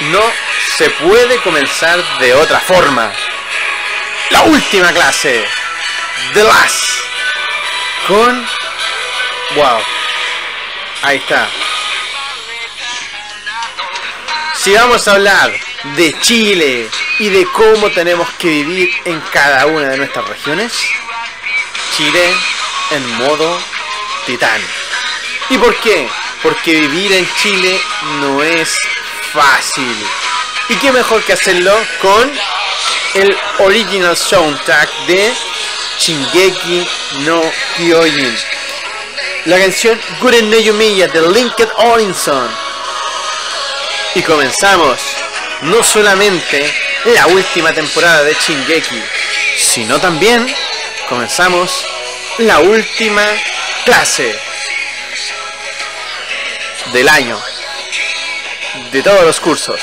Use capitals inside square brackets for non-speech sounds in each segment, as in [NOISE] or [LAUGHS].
No se puede comenzar de otra forma. La última clase. The Last. Con... Wow. Ahí está. Si vamos a hablar de Chile y de cómo tenemos que vivir en cada una de nuestras regiones, Chile en modo titán. ¿Y por qué? Porque vivir en Chile no es fácil. ¿Y qué mejor que hacerlo con el original soundtrack de Shingeki no Kyojin? La canción Guren no Yumiya de Linked Orinson. Y comenzamos no solamente la última temporada de Shingeki, sino también comenzamos la última clase del año, de todos los cursos.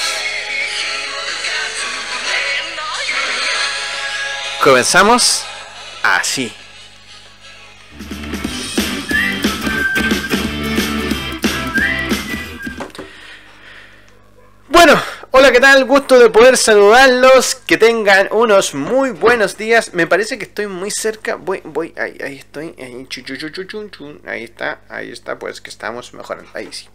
Comenzamos así. Bueno, hola, ¿qué tal? Gusto de poder saludarlos. Que tengan unos muy buenos días. Me parece que estoy muy cerca. Voy, voy, ahí, estoy. Ahí, ahí está, ahí está. Pues que estamos mejorando. Ahí sí.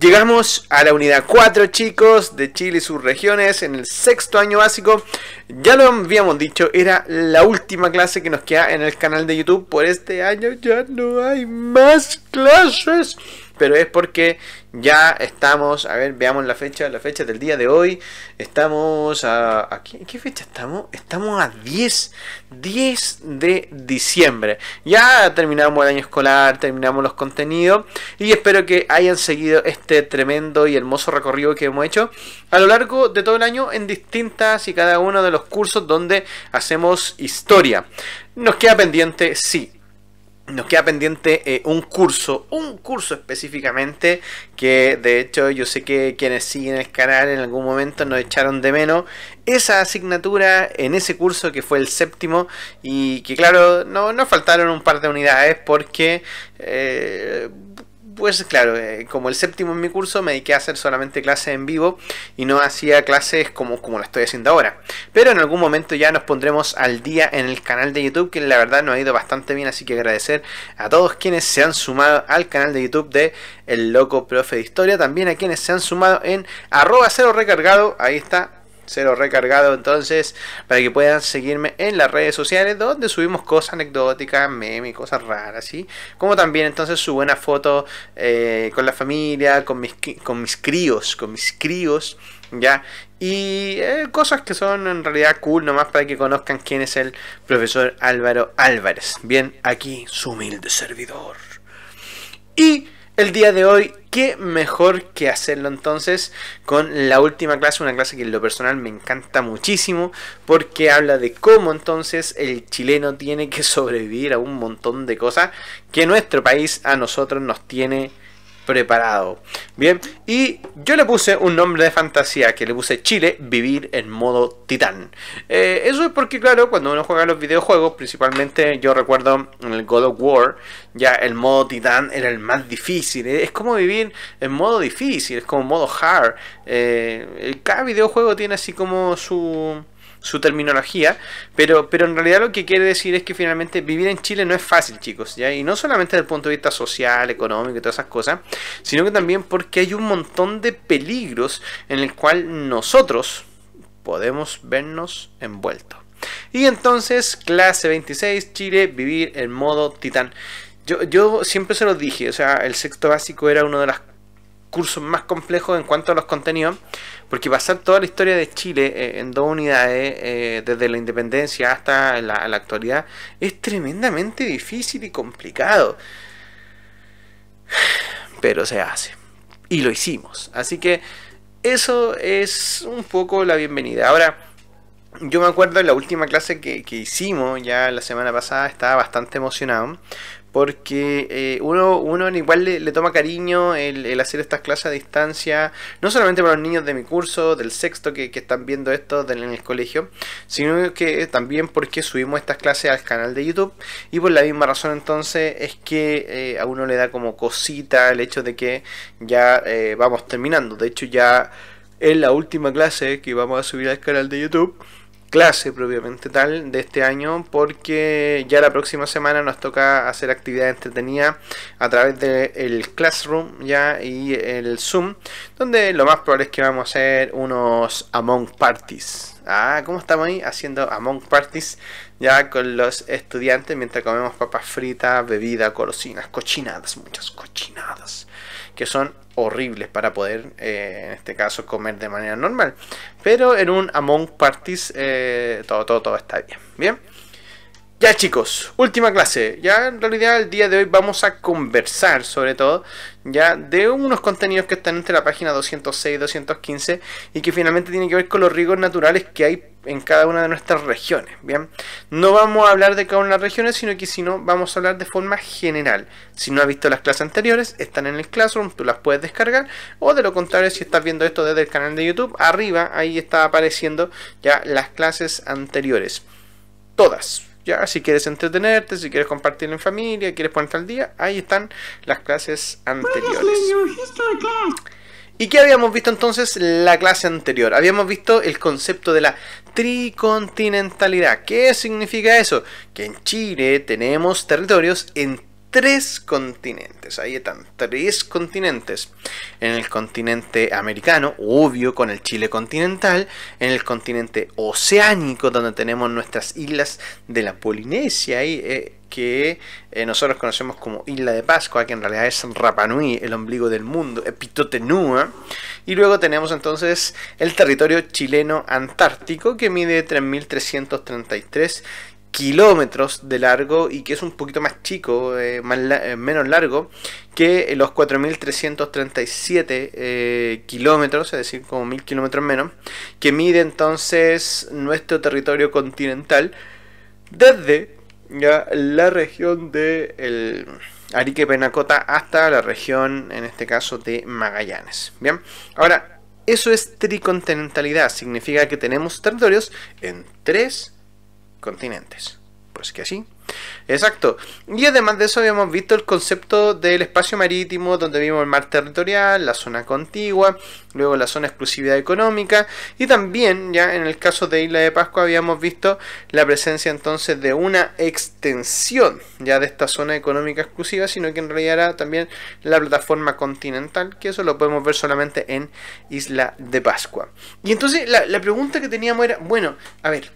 Llegamos a la unidad 4, chicos, de Chile y sus regiones, en el sexto año básico. Ya lo habíamos dicho, era la última clase que nos queda en el canal de YouTube. Por este año ya no hay más clases pero es porque ya estamos, a ver, veamos la fecha, la fecha del día de hoy, estamos a, ¿a qué, fecha estamos? Estamos a 10, 10 de diciembre. Ya terminamos el año escolar, terminamos los contenidos y espero que hayan seguido este tremendo y hermoso recorrido que hemos hecho a lo largo de todo el año en distintas y cada uno de los cursos donde hacemos historia. Nos queda pendiente, sí, nos queda pendiente eh, un curso, un curso específicamente, que de hecho yo sé que quienes siguen el canal en algún momento nos echaron de menos esa asignatura en ese curso que fue el séptimo y que claro, no, nos faltaron un par de unidades porque... Eh, pues claro, eh, como el séptimo en mi curso me dediqué a hacer solamente clases en vivo y no hacía clases como, como la estoy haciendo ahora. Pero en algún momento ya nos pondremos al día en el canal de YouTube, que la verdad nos ha ido bastante bien, así que agradecer a todos quienes se han sumado al canal de YouTube de El Loco Profe de Historia, también a quienes se han sumado en arroba cero recargado, ahí está cero recargado entonces para que puedan seguirme en las redes sociales donde subimos cosas anecdóticas, memes, cosas raras, ¿sí? Como también entonces subo una foto eh, con la familia, con mis, con mis críos, con mis críos, ¿ya? Y eh, cosas que son en realidad cool nomás para que conozcan quién es el profesor Álvaro Álvarez. Bien, aquí su humilde servidor. Y el día de hoy, qué mejor que hacerlo entonces con la última clase, una clase que en lo personal me encanta muchísimo porque habla de cómo entonces el chileno tiene que sobrevivir a un montón de cosas que nuestro país a nosotros nos tiene preparado. Bien, y yo le puse un nombre de fantasía, que le puse Chile, vivir en modo titán. Eh, eso es porque, claro, cuando uno juega los videojuegos, principalmente yo recuerdo en el God of War, ya el modo titán era el más difícil. Es como vivir en modo difícil, es como modo hard. Eh, cada videojuego tiene así como su su terminología, pero, pero en realidad lo que quiere decir es que finalmente vivir en Chile no es fácil, chicos, ¿ya? Y no solamente desde el punto de vista social, económico y todas esas cosas, sino que también porque hay un montón de peligros en el cual nosotros podemos vernos envueltos. Y entonces, clase 26, Chile, vivir en modo titán. Yo, yo siempre se lo dije, o sea, el sexto básico era una de las cursos más complejos en cuanto a los contenidos, porque pasar toda la historia de Chile eh, en dos unidades, eh, desde la independencia hasta la, actualidad, es tremendamente difícil y complicado. Pero se hace. Y lo hicimos. Así que eso es un poco la bienvenida. Ahora, yo me acuerdo en la última clase que, que hicimos, ya la semana pasada, estaba bastante emocionado, porque eh, uno, igual le, toma cariño el, hacer estas clases a distancia, no solamente para los niños de mi curso, del sexto que, están viendo esto en el colegio, sino que también porque subimos estas clases al canal de YouTube y por la misma razón entonces es que eh, a uno le da como cosita el hecho de que ya eh, vamos terminando, de hecho ya en la última clase que vamos a subir al canal de YouTube, clase propiamente tal de este año porque ya la próxima semana nos toca hacer actividad entretenida a través del el Classroom ya y el Zoom donde lo más probable es que vamos a hacer unos Among Parties. Ah, ¿cómo estamos ahí? Haciendo Among Parties ya con los estudiantes mientras comemos papas fritas, bebida colosinas cochinadas, muchas cochinadas que son horribles para poder, eh, en este caso, comer de manera normal. Pero en un Among Parties eh, todo, todo, todo está bien. Bien. Ya chicos, última clase. Ya en realidad el día de hoy vamos a conversar sobre todo ya de unos contenidos que están entre la página 206 y 215 y que finalmente tienen que ver con los riesgos naturales que hay en cada una de nuestras regiones. Bien, no vamos a hablar de cada una de las regiones, sino que si no, vamos a hablar de forma general. Si no has visto las clases anteriores, están en el Classroom, tú las puedes descargar, o de lo contrario, si estás viendo esto desde el canal de YouTube, arriba ahí está apareciendo ya las clases anteriores. Todas, ya, si quieres entretenerte, si quieres compartir en familia, quieres ponerte al día, ahí están las clases anteriores. ¿Y qué habíamos visto entonces la clase anterior? Habíamos visto el concepto de la tricontinentalidad. ¿Qué significa eso? Que en Chile tenemos territorios en tres continentes. Ahí están, tres continentes. En el continente americano, obvio, con el Chile continental. En el continente oceánico, donde tenemos nuestras islas de la Polinesia. Eh, que eh, nosotros conocemos como Isla de Pascua, que en realidad es Rapanui, el ombligo del mundo, Epitotenua. Eh, y luego tenemos entonces el territorio chileno antártico, que mide 3.333 kilómetros de largo y que es un poquito más chico, eh, eh, menos largo que eh, los 4.337 kilómetros, es decir, como 1.000 kilómetros menos, que mide entonces nuestro territorio continental desde la región de el Arique Penacota hasta la región, en este caso, de Magallanes. Bien, ahora, eso es tricontinentalidad, significa que tenemos territorios en tres continentes. Pues que así. Exacto. Y además de eso habíamos visto el concepto del espacio marítimo, donde vimos el mar territorial, la zona contigua, luego la zona exclusividad económica, y también ya en el caso de Isla de Pascua habíamos visto la presencia entonces de una extensión ya de esta zona económica exclusiva, sino que en realidad era también la plataforma continental, que eso lo podemos ver solamente en Isla de Pascua. Y entonces la, la pregunta que teníamos era, bueno, a ver,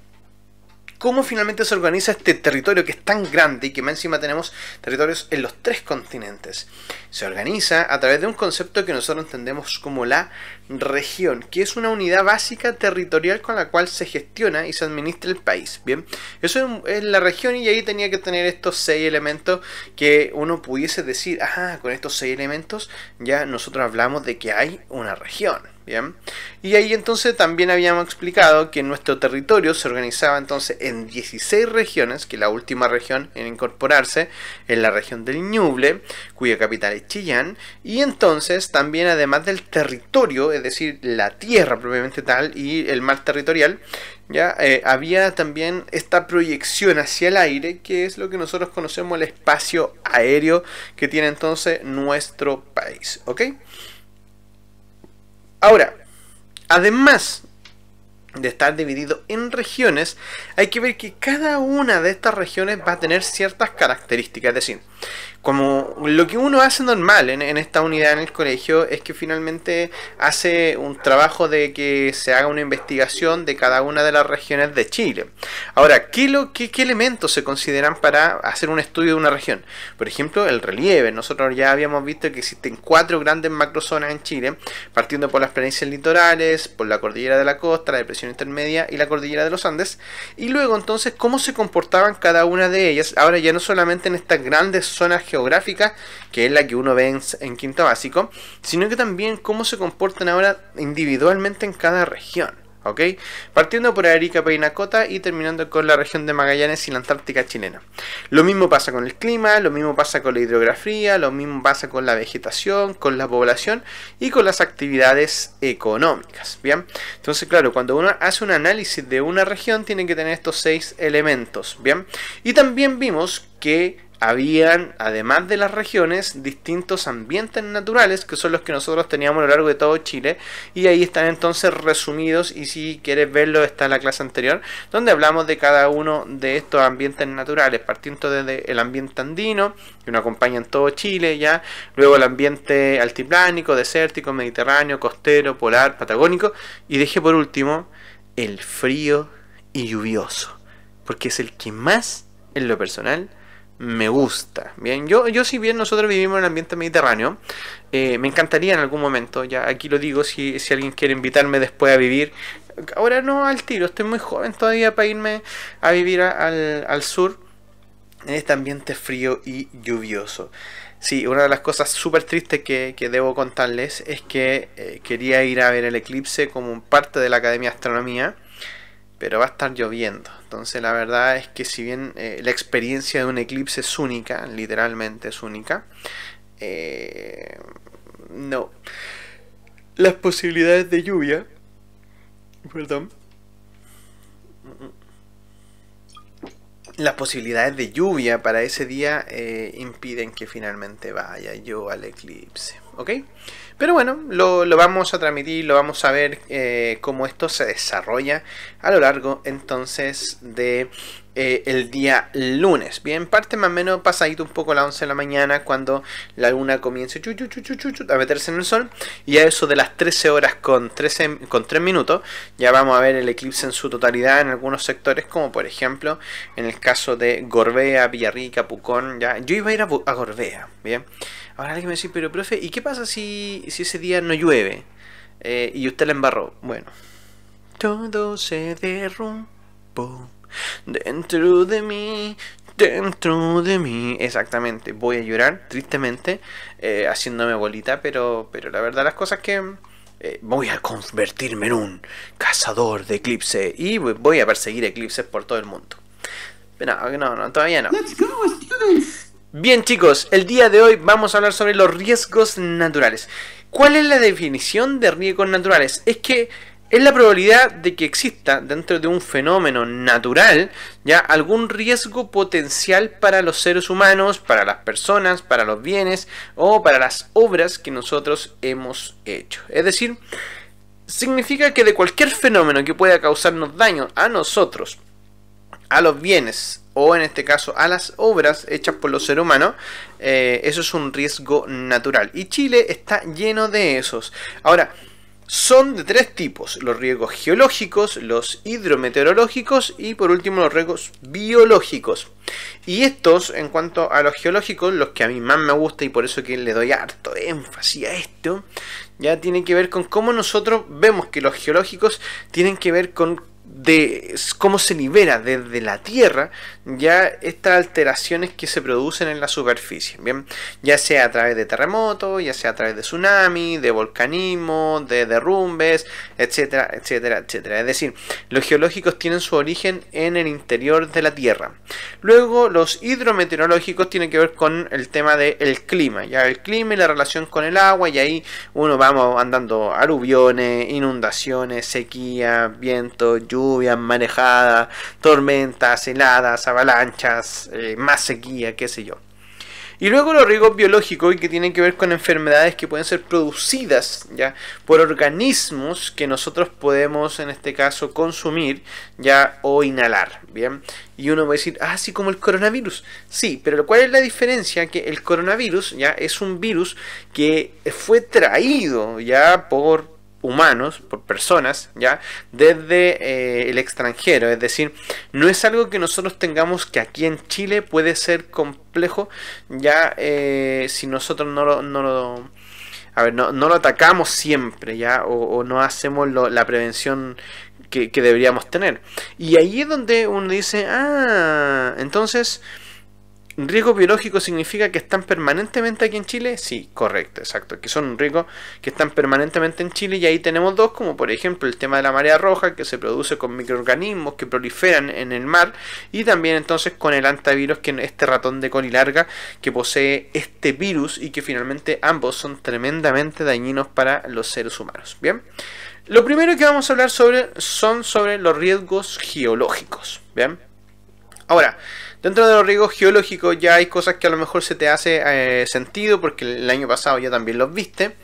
cómo finalmente se organiza este territorio que es tan grande y que más encima tenemos territorios en los tres continentes. Se organiza a través de un concepto que nosotros entendemos como la región, que es una unidad básica territorial con la cual se gestiona y se administra el país. Bien, eso es la región y ahí tenía que tener estos seis elementos que uno pudiese decir, ajá, con estos seis elementos ya nosotros hablamos de que hay una región. Y ahí entonces también habíamos explicado que nuestro territorio se organizaba entonces en 16 regiones, que la última región en incorporarse es la región del Ñuble, cuya capital es Chillán, y entonces también además del territorio, es decir, la tierra propiamente tal y el mar territorial, ya eh, había también esta proyección hacia el aire, que es lo que nosotros conocemos el espacio aéreo que tiene entonces nuestro país, ¿ok? Ahora, además de estar dividido en regiones, hay que ver que cada una de estas regiones va a tener ciertas características. Es decir, como lo que uno hace normal en, esta unidad en el colegio es que finalmente hace un trabajo de que se haga una investigación de cada una de las regiones de Chile. Ahora, ¿qué, qué, qué elementos se consideran para hacer un estudio de una región? Por ejemplo, el relieve. Nosotros ya habíamos visto que existen cuatro grandes macrozonas en Chile, partiendo por las planicies litorales, por la cordillera de la costa, la depresión intermedia y la cordillera de los Andes. Y luego entonces, ¿cómo se comportaban cada una de ellas? Ahora ya no solamente en estas grandes zonas geográficas, geográfica, que es la que uno ve en, quinto básico, sino que también cómo se comportan ahora individualmente en cada región. ¿ok? Partiendo por Arica Peinacota y terminando con la región de Magallanes y la Antártica chilena. Lo mismo pasa con el clima, lo mismo pasa con la hidrografía, lo mismo pasa con la vegetación, con la población y con las actividades económicas, ¿bien? Entonces, claro, cuando uno hace un análisis de una región tiene que tener estos seis elementos, ¿bien? Y también vimos que habían, además de las regiones, distintos ambientes naturales que son los que nosotros teníamos a lo largo de todo Chile y ahí están entonces resumidos y si quieres verlo está en la clase anterior donde hablamos de cada uno de estos ambientes naturales partiendo desde el ambiente andino que nos acompaña en todo Chile ya luego el ambiente altiplánico, desértico, mediterráneo, costero, polar, patagónico y dejé por último el frío y lluvioso porque es el que más en lo personal me gusta. Bien, yo, yo si bien nosotros vivimos en un ambiente mediterráneo, eh, me encantaría en algún momento, ya aquí lo digo, si, alguien quiere invitarme después a vivir, ahora no al tiro, estoy muy joven todavía para irme a vivir al, sur, en este ambiente frío y lluvioso. Sí, una de las cosas súper tristes que, debo contarles es que eh, quería ir a ver el eclipse como parte de la Academia de Astronomía, pero va a estar lloviendo. Entonces la verdad es que si bien eh, la experiencia de un eclipse es única, literalmente es única, eh, no. Las posibilidades de lluvia, perdón, las posibilidades de lluvia para ese día eh, impiden que finalmente vaya yo al eclipse, ¿ok? Pero bueno, lo, vamos a transmitir, lo vamos a ver eh, cómo esto se desarrolla a lo largo entonces de eh, el día lunes. Bien, parte más o menos pasadito un poco a las 11 de la mañana cuando la luna comience a meterse en el sol. Y a eso de las 13 horas con, 13, con 3 minutos ya vamos a ver el eclipse en su totalidad en algunos sectores como por ejemplo en el caso de Gorbea, Villarrica, Pucón. Ya. Yo iba a ir a, Gorbea. Bien. Ahora alguien me dice, pero profe, ¿y qué pasa si, si ese día no llueve? Eh, y usted la embarró. Bueno. Todo se derrumbó. Dentro de mí, dentro de mí. Exactamente, voy a llorar tristemente eh, haciéndome bolita, pero, pero la verdad las cosas que... Eh, voy a convertirme en un cazador de eclipses y voy a perseguir eclipses por todo el mundo. No, no, no, todavía no. Bien chicos, el día de hoy vamos a hablar sobre los riesgos naturales. ¿Cuál es la definición de riesgos naturales? Es que es la probabilidad de que exista dentro de un fenómeno natural ya algún riesgo potencial para los seres humanos, para las personas, para los bienes o para las obras que nosotros hemos hecho. Es decir, significa que de cualquier fenómeno que pueda causarnos daño a nosotros, a los bienes o en este caso a las obras hechas por los seres humanos, eh, eso es un riesgo natural. Y Chile está lleno de esos. Ahora, son de tres tipos, los riesgos geológicos, los hidrometeorológicos y por último los riesgos biológicos. Y estos, en cuanto a los geológicos, los que a mí más me gusta y por eso que le doy harto de énfasis a esto, ya tienen que ver con cómo nosotros vemos que los geológicos tienen que ver con de cómo se libera desde la Tierra ya estas alteraciones que se producen en la superficie, ¿bien? ya sea a través de terremotos, ya sea a través de tsunamis de volcanismo, de derrumbes, etcétera, etcétera, etcétera. Es decir, los geológicos tienen su origen en el interior de la Tierra. Luego, los hidrometeorológicos tienen que ver con el tema del clima, ya el clima y la relación con el agua, y ahí uno vamos andando aluviones, inundaciones, sequía, viento, lluvia, Manejada, tormentas, heladas, avalanchas, eh, más sequía, qué sé yo. Y luego los riesgos biológicos que tienen que ver con enfermedades que pueden ser producidas ya por organismos que nosotros podemos en este caso consumir ya o inhalar, ¿bien? Y uno va a decir, así ah, como el coronavirus. Sí, pero ¿cuál es la diferencia? Que el coronavirus ya es un virus que fue traído ya por humanos, por personas, ¿ya? Desde eh, el extranjero. Es decir, no es algo que nosotros tengamos que aquí en Chile puede ser complejo, ya eh, si nosotros no lo... No lo no, lo atacamos siempre, ¿ya? O, no hacemos lo, la prevención que, que deberíamos tener. Y ahí es donde uno dice, ah, entonces ¿Riesgo biológico significa que están permanentemente aquí en Chile? Sí, correcto, exacto. Que son riesgos que están permanentemente en Chile y ahí tenemos dos, como por ejemplo el tema de la marea roja que se produce con microorganismos que proliferan en el mar y también entonces con el antivirus que este ratón de larga. que posee este virus y que finalmente ambos son tremendamente dañinos para los seres humanos. Bien. Lo primero que vamos a hablar sobre son sobre los riesgos geológicos. Bien. Ahora, Dentro de los riesgos geológicos ya hay cosas que a lo mejor se te hace eh, sentido porque el año pasado ya también los viste.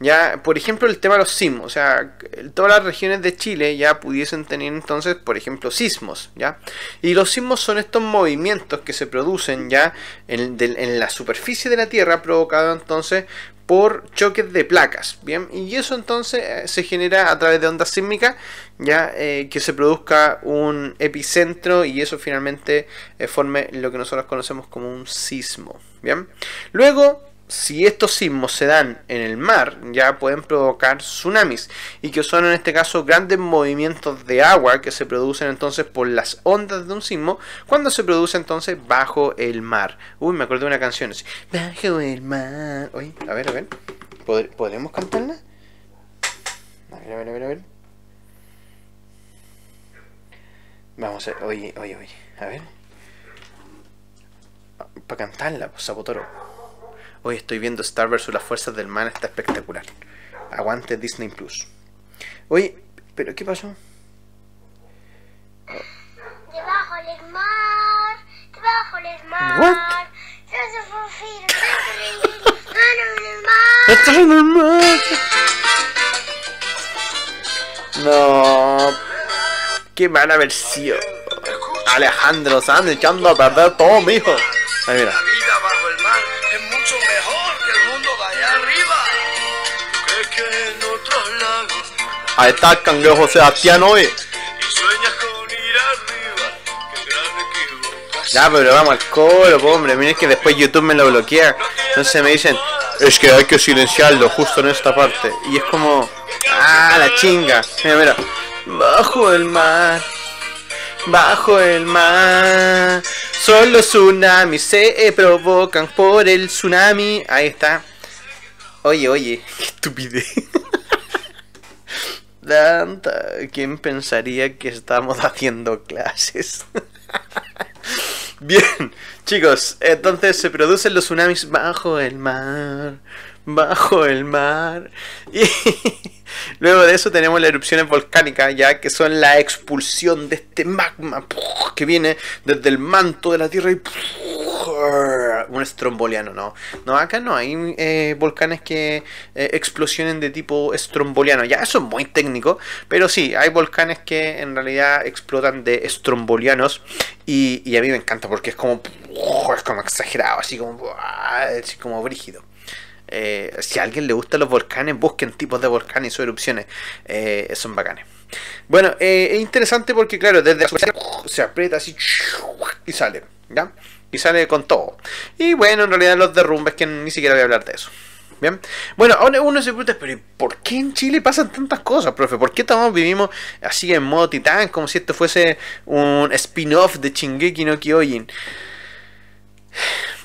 Ya, por ejemplo, el tema de los sismos. O sea, todas las regiones de Chile ya pudiesen tener entonces, por ejemplo, sismos. ¿ya? Y los sismos son estos movimientos que se producen ya en, en la superficie de la Tierra provocado entonces por choques de placas, ¿bien? Y eso entonces eh, se genera a través de ondas sísmicas, ya eh, que se produzca un epicentro y eso finalmente eh, forme lo que nosotros conocemos como un sismo, ¿bien? Luego si estos sismos se dan en el mar, ya pueden provocar tsunamis y que son en este caso grandes movimientos de agua que se producen entonces por las ondas de un sismo cuando se produce entonces bajo el mar. Uy, me acuerdo de una canción Bajo el mar. Uy, a ver, a ver. ¿pod ¿Podremos cantarla? A ver, a ver, a ver, a ver. Vamos a Oye, oye, oye. A ver. Para cantarla, pues Sapotoro. Hoy estoy viendo Star vs. las fuerzas del mal, está espectacular. Aguante Disney Plus. Oye, ¿pero qué pasó? Debajo del mar, debajo del mar. What? Estás en el mar. No. Qué mala versión. Alejandro Sanz echando a perder todo, mijo. Ahí mira. Ahí está atacan cangrejo Sebastián hoy. Ya, pero vamos al coro, hombre. Miren que después YouTube me lo bloquea. Entonces me dicen, es que hay que silenciarlo justo en esta parte. Y es como, ah, la chinga. Mira, mira. Bajo el mar, bajo el mar. Son los tsunamis se provocan por el tsunami. Ahí está. Oye, oye, [LAUGHS] qué estupidez. ¿Quién pensaría que estamos [LAUGHS] haciendo clases? [LAUGHS] Bien, chicos, entonces se producen los tsunamis bajo el mar, bajo el mar. [LAUGHS] Y luego de eso tenemos las erupciones volcánicas, ya que son la expulsión de este magma que viene desde el manto de la Tierra y un estromboliano, no. No, acá no hay eh, volcanes que eh, explosionen de tipo estromboliano. Ya, eso es muy técnico, pero sí, hay volcanes que en realidad explotan de estrombolianos. Y, a mí me encanta porque es como, es como exagerado, así como, así como brígido. Eh, si a alguien le gustan los volcanes, busquen tipos de volcanes o erupciones. son bacanes. Bueno, es interesante porque, claro, desde se aprieta así y sale. ¿ya? Y sale con todo. Y bueno, en realidad los derrumbes que ni siquiera voy a hablar de eso. Bien. Bueno, ahora uno se pregunta, pero ¿por qué en Chile pasan tantas cosas, profe? ¿Por qué estamos vivimos así en modo titán, como si esto fuese un spin-off de Chingeki no Kyojin?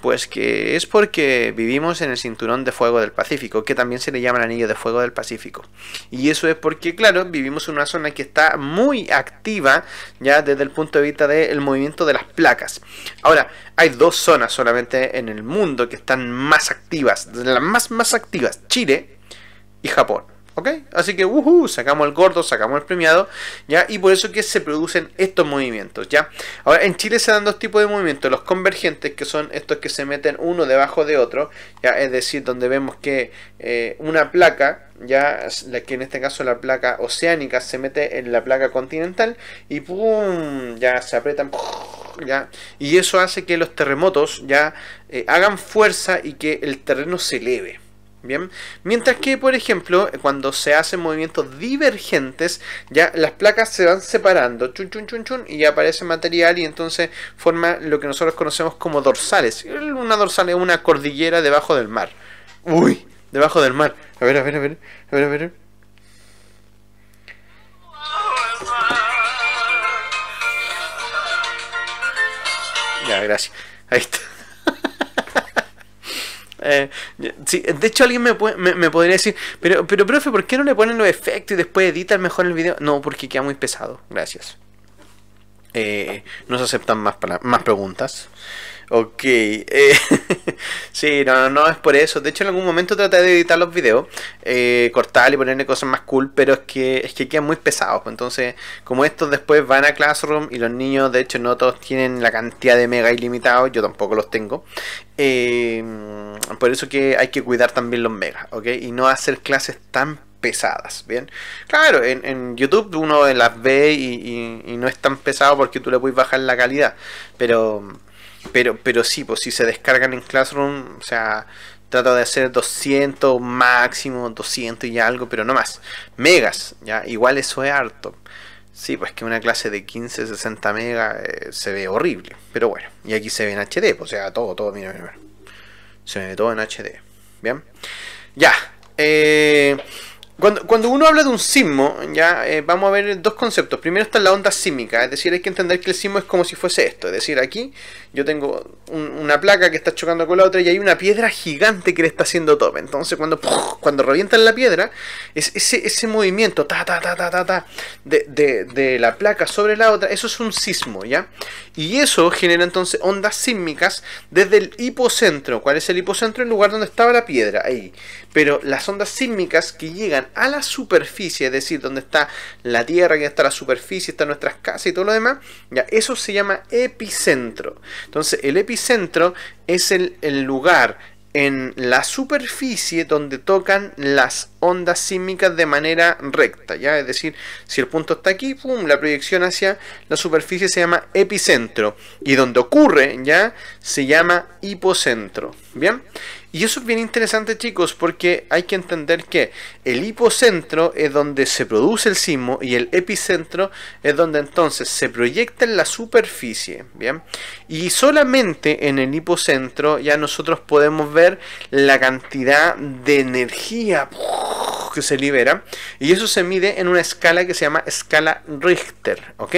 Pues que es porque vivimos en el cinturón de fuego del Pacífico, que también se le llama el anillo de fuego del Pacífico. Y eso es porque, claro, vivimos en una zona que está muy activa ya desde el punto de vista del movimiento de las placas. Ahora, hay dos zonas solamente en el mundo que están más activas, las más, más activas, Chile y Japón. ¿Ok? Así que, sacamos el gordo, sacamos el premiado, ¿ya? Y por eso que se producen estos movimientos, ¿ya? Ahora, en Chile se dan dos tipos de movimientos, los convergentes, que son estos que se meten uno debajo de otro, ¿ya? Es decir, donde vemos que eh, una placa, ya, que en este caso la placa oceánica se mete en la placa continental y ¡pum! Ya se aprietan ¿Ya? Y eso hace que los terremotos, ya, eh, hagan fuerza y que el terreno se eleve. Bien. Mientras que, por ejemplo, cuando se hacen movimientos divergentes, ya las placas se van separando, chun, chun, chun, chun, y aparece material y entonces forma lo que nosotros conocemos como dorsales. Una dorsal es una cordillera debajo del mar. Uy, debajo del mar. A ver, a ver, a ver, a ver, a ver. Ya, gracias. Ahí está. Eh, de hecho, alguien me, me, podría decir, pero, pero profe, ¿por qué no le ponen los efectos y después editan mejor el video? No, porque queda muy pesado. Gracias. Eh, no se aceptan más, más preguntas. Ok. Eh, [LAUGHS] Sí, no, no es por eso. De hecho, en algún momento traté de editar los videos, eh, cortar y ponerle cosas más cool, pero es que, es que quedan muy pesados. Pues. Entonces, como estos después van a Classroom y los niños, de hecho, no todos tienen la cantidad de mega ilimitados, yo tampoco los tengo. Eh, por eso que hay que cuidar también los megas, ¿ok? Y no hacer clases tan pesadas, ¿bien? Claro, en, YouTube uno las ve y, y no es tan pesado porque tú le puedes bajar la calidad, pero pero, pero sí, pues si se descargan en Classroom, o sea, trato de hacer 200 máximo, 200 y algo, pero no más. Megas, ya, igual eso es harto. Sí, pues que una clase de 15, 60 megas se ve horrible. Pero bueno, y aquí se ve en HD, pues, o sea, todo, todo, mira, mira, mira. Se ve todo en HD. Bien. Ya. Eh, cuando, uno habla de un sismo, ya eh, vamos a ver dos conceptos. Primero está la onda sísmica, es decir, hay que entender que el sismo es como si fuese esto. Es decir, aquí yo tengo una placa que está chocando con la otra y hay una piedra gigante que le está haciendo tope. Entonces, cuando, cuando revientan la piedra, es ese, movimiento ta, ta, ta, ta, ta, de, de, la placa sobre la otra, eso es un sismo, ¿ya? Y eso genera entonces ondas sísmicas desde el hipocentro. ¿Cuál es el hipocentro? El lugar donde estaba la piedra, ahí. Pero las ondas sísmicas que llegan a la superficie, es decir, donde está la Tierra, que está la superficie, están nuestras casas y todo lo demás, ya, eso se llama epicentro. Entonces, el epicentro es el, lugar en la superficie donde tocan las ondas sísmicas de manera recta, ¿ya? Es decir, si el punto está aquí, pum, la proyección hacia la superficie se llama epicentro y donde ocurre, ¿ya? se llama hipocentro, ¿bien? Y eso es bien interesante, chicos, porque hay que entender que el hipocentro es donde se produce el sismo y el epicentro es donde entonces se proyecta en la superficie, ¿bien? Y solamente en el hipocentro ya nosotros podemos ver la cantidad de energía que se libera y eso se mide en una escala que se llama escala Richter, ¿ok?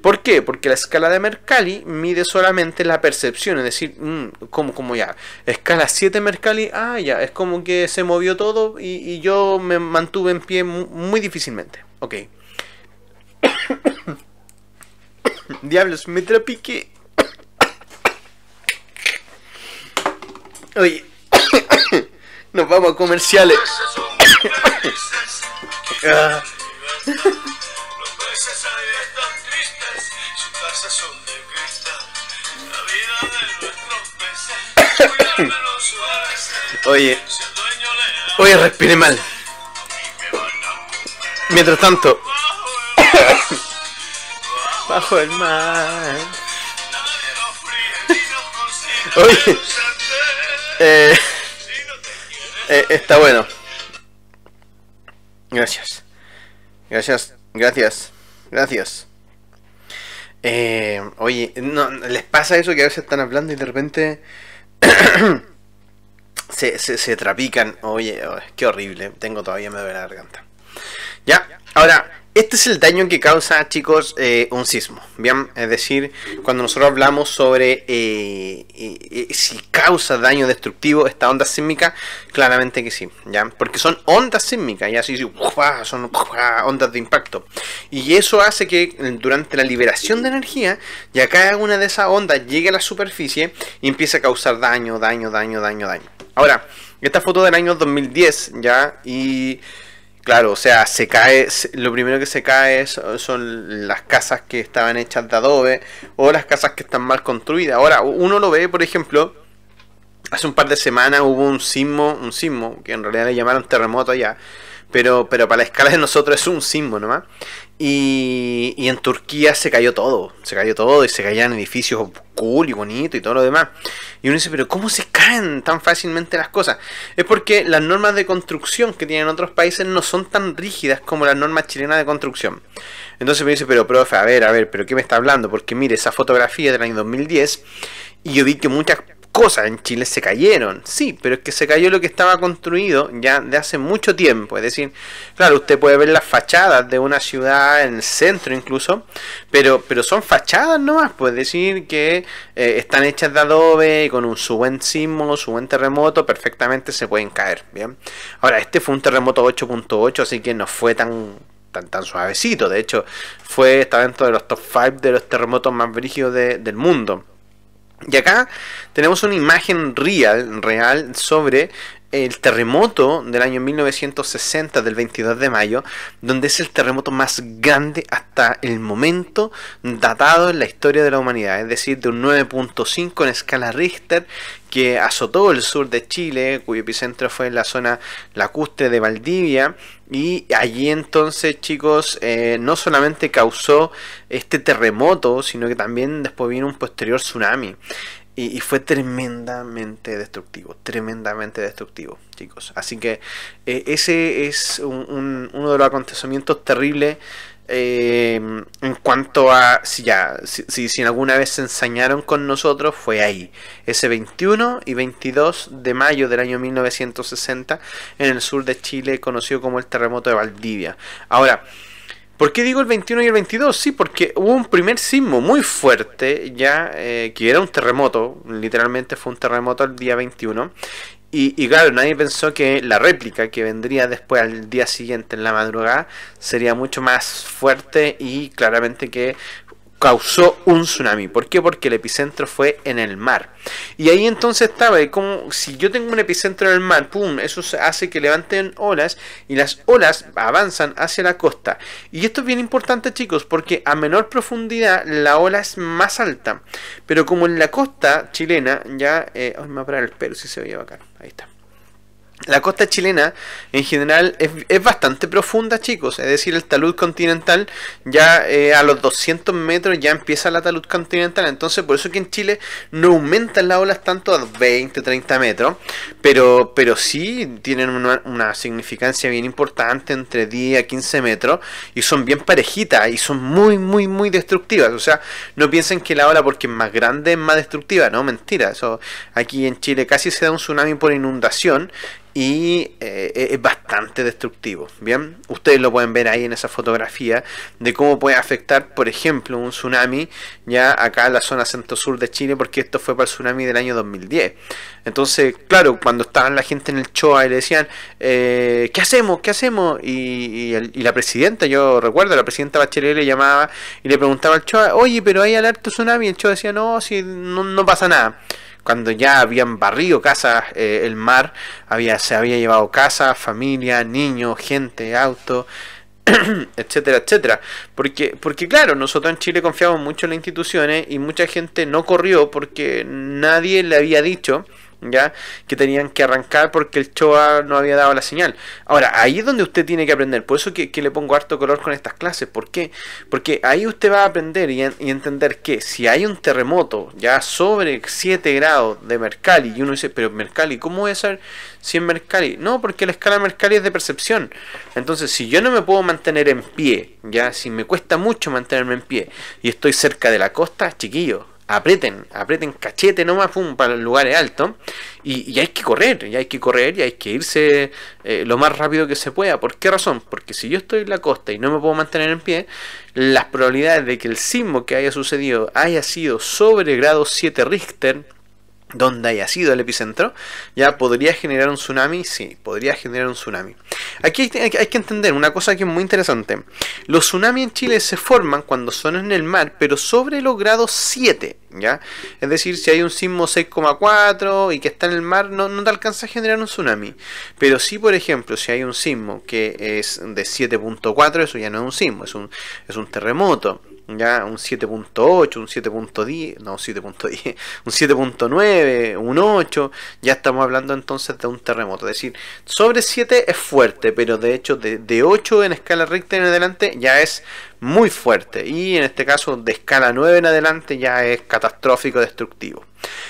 ¿Por qué? Porque la escala de Mercalli mide solamente la percepción, es decir, mm, como ya, escala 7 Mercalli, ah, ya, es como que se movió todo y, yo me mantuve en pie muy, difícilmente. Ok. [COUGHS] Diablos, me trapiqué. Oye, [COUGHS] nos vamos a comerciales. [COUGHS] Ah. Oye. Oye, respire mal. Mientras tanto. [COUGHS] Bajo el mar. Oye. Eh, eh, está bueno. Gracias. Gracias. Gracias. Gracias. Eh, oye, ¿les pasa eso que a veces están hablando y de repente se, se, trapican. Oye, qué horrible. Tengo todavía me duele la garganta. Ya, ahora este es el daño que causa, chicos, eh, un sismo. Bien, es decir, cuando nosotros hablamos sobre eh, eh, si causa daño destructivo esta onda sísmica, claramente que sí, ¿ya? Porque son ondas sísmicas, ya así son ondas de impacto. Y eso hace que durante la liberación de energía, ya cada una de esas ondas llegue a la superficie y empiece a causar daño, daño, daño, daño, daño. Ahora, esta foto del año 2010, ¿ya? Y Claro, o sea, se cae, lo primero que se cae son las casas que estaban hechas de adobe o las casas que están mal construidas. Ahora, uno lo ve, por ejemplo, hace un par de semanas hubo un sismo, un sismo, que en realidad le llamaron terremoto allá, pero, pero para la escala de nosotros es un símbolo nomás. Y, y en Turquía se cayó todo, se cayó todo y se caían edificios cool y bonitos y todo lo demás. Y uno dice, pero ¿cómo se caen tan fácilmente las cosas? Es porque las normas de construcción que tienen otros países no son tan rígidas como las normas chilenas de construcción. Entonces me dice, pero profe, a ver, a ver, pero ¿qué me está hablando? Porque mire, esa fotografía del año 2010 y yo vi que muchas cosas en Chile se cayeron. Sí, pero es que se cayó lo que estaba construido ya de hace mucho tiempo. Es decir, claro, usted puede ver las fachadas de una ciudad en el centro incluso, pero, pero son fachadas nomás. Puede decir que eh, están hechas de adobe y con un, su buen sismo, su buen terremoto, perfectamente se pueden caer. Bien. Ahora, este fue un terremoto 8.8, así que no fue tan Tan, tan, suavecito. De hecho, fue, está dentro de los top 5 de los terremotos más brígidos del mundo. Y acá tenemos una imagen real, real sobre el terremoto del año 1960 del 22 de mayo, donde es el terremoto más grande hasta el momento datado en la historia de la humanidad, es decir, de un 9.5 en escala Richter que azotó el sur de Chile, cuyo epicentro fue en la zona lacustre de Valdivia. Y allí entonces, chicos, eh, no solamente causó este terremoto, sino que también después vino un posterior tsunami. Y, fue tremendamente destructivo, tremendamente destructivo, chicos. Así que eh, ese es uno de los acontecimientos terribles eh, en cuanto a si ya, si, si, alguna vez se ensañaron con nosotros, fue ahí, ese 21 y 22 de mayo del año 1960, en el sur de Chile, conocido como el terremoto de Valdivia. Ahora, ¿Por qué digo el 21 y el 22? Sí, porque hubo un primer sismo muy fuerte, ya eh, que era un terremoto, literalmente fue un terremoto el día 21. Y, y, claro, nadie pensó que la réplica que vendría después al día siguiente en la madrugada sería mucho más fuerte y claramente que causó un tsunami. ¿Por qué? Porque el epicentro fue en el mar. Y ahí entonces estaba, como si yo tengo un epicentro en el mar, ¡pum! Eso hace que levanten olas y las olas avanzan hacia la costa. Y esto es bien importante chicos, porque a menor profundidad la ola es más alta. Pero como en la costa chilena, ya... Eh, me va a parar el pelo, si se veía bacán. Ahí está. La costa chilena en general es, bastante profunda, chicos. Es decir, el talud continental ya eh, a los 200 metros ya empieza la talud continental. Entonces, por eso que en Chile no aumentan las olas tanto a 20, 30 metros. Pero, pero sí tienen una, significancia bien importante entre 10 a 15 metros. Y son bien parejitas y son muy, muy, muy destructivas. O sea, no piensen que la ola porque es más grande es más destructiva. No, mentira. Eso, aquí en Chile casi se da un tsunami por inundación y eh, es bastante destructivo. Bien, ustedes lo pueden ver ahí en esa fotografía de cómo puede afectar, por ejemplo, un tsunami ya acá en la zona centro-sur de Chile, porque esto fue para el tsunami del año 2010. Entonces, claro, cuando estaban la gente en el Choa y le decían, eh, ¿qué hacemos? ¿Qué hacemos? Y, la presidenta, yo recuerdo, la presidenta Bachelet le llamaba y le preguntaba al Choa, oye, pero hay alerta tsunami. el Choa decía, no, si no, no pasa nada cuando ya habían barrido casas eh, el mar, había, se había llevado casas, familia, niños, gente, auto, [CLEARS THROAT] etcétera, etcétera. Porque, porque claro, nosotros en Chile confiamos mucho en las instituciones y mucha gente no corrió porque nadie le había dicho ¿ya? Que tenían que arrancar porque el Choa no había dado la señal. Ahora, ahí es donde usted tiene que aprender. Por eso que, que le pongo harto color con estas clases. ¿Por qué? Porque ahí usted va a aprender y, entender que si hay un terremoto ya sobre 7 grados de Mercalli, y uno dice, pero Mercalli, ¿cómo voy a ser si es Mercalli? No, porque la escala Mercalli es de percepción. Entonces, si yo no me puedo mantener en pie, ya, si me cuesta mucho mantenerme en pie y estoy cerca de la costa, chiquillo, ...apreten apreten cachete nomás, pum, para los lugares altos. Y, hay que correr, y hay que correr, y hay que irse eh, lo más rápido que se pueda. ¿Por qué razón? Porque si yo estoy en la costa y no me puedo mantener en pie, las probabilidades de que el sismo que haya sucedido haya sido sobre grado 7 Richter, donde haya sido el epicentro, ya podría generar un tsunami, sí, podría generar un tsunami. Aquí hay, que entender una cosa que es muy interesante. Los tsunamis en Chile se forman cuando son en el mar, pero sobre los grados 7, ¿ya? Es decir, si hay un sismo 6,4 y que está en el mar, no, te alcanza a generar un tsunami. Pero sí, por ejemplo, si hay un sismo que es de 7.4, eso ya no es un sismo, es un, es un terremoto ya un 7.8, un 7.10, no, 7.10, un 7.9, [LAUGHS] un 8, ya estamos hablando entonces de un terremoto. Es decir, sobre 7 es fuerte, pero de hecho de, 8 en escala recta en adelante ya es muy fuerte. Y en este caso de escala 9 en adelante ya es catastrófico, destructivo.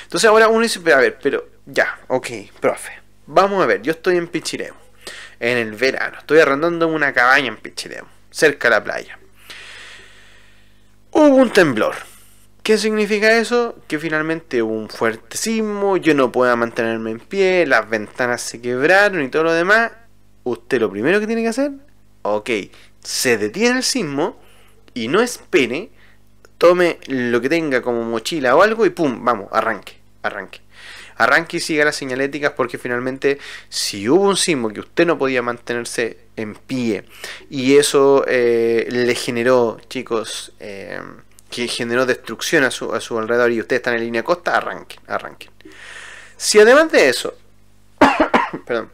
Entonces ahora uno dice, a ver, pero ya, ok, profe, vamos a ver, yo estoy en Pichiremo, en el verano, estoy arrendando una cabaña en Pichiremo, cerca de la playa hubo un temblor. ¿Qué significa eso? Que finalmente hubo un fuerte sismo, yo no pueda mantenerme en pie, las ventanas se quebraron y todo lo demás. Usted lo primero que tiene que hacer, ok, se detiene el sismo y no espere, tome lo que tenga como mochila o algo y pum, vamos, arranque, arranque arranque y siga las señaléticas porque finalmente si hubo un sismo que usted no podía mantenerse en pie y eso eh, le generó, chicos, eh, que generó destrucción a su, alrededor y ustedes están en línea costa, arranquen, arranquen. Si además de eso, [COUGHS] perdón,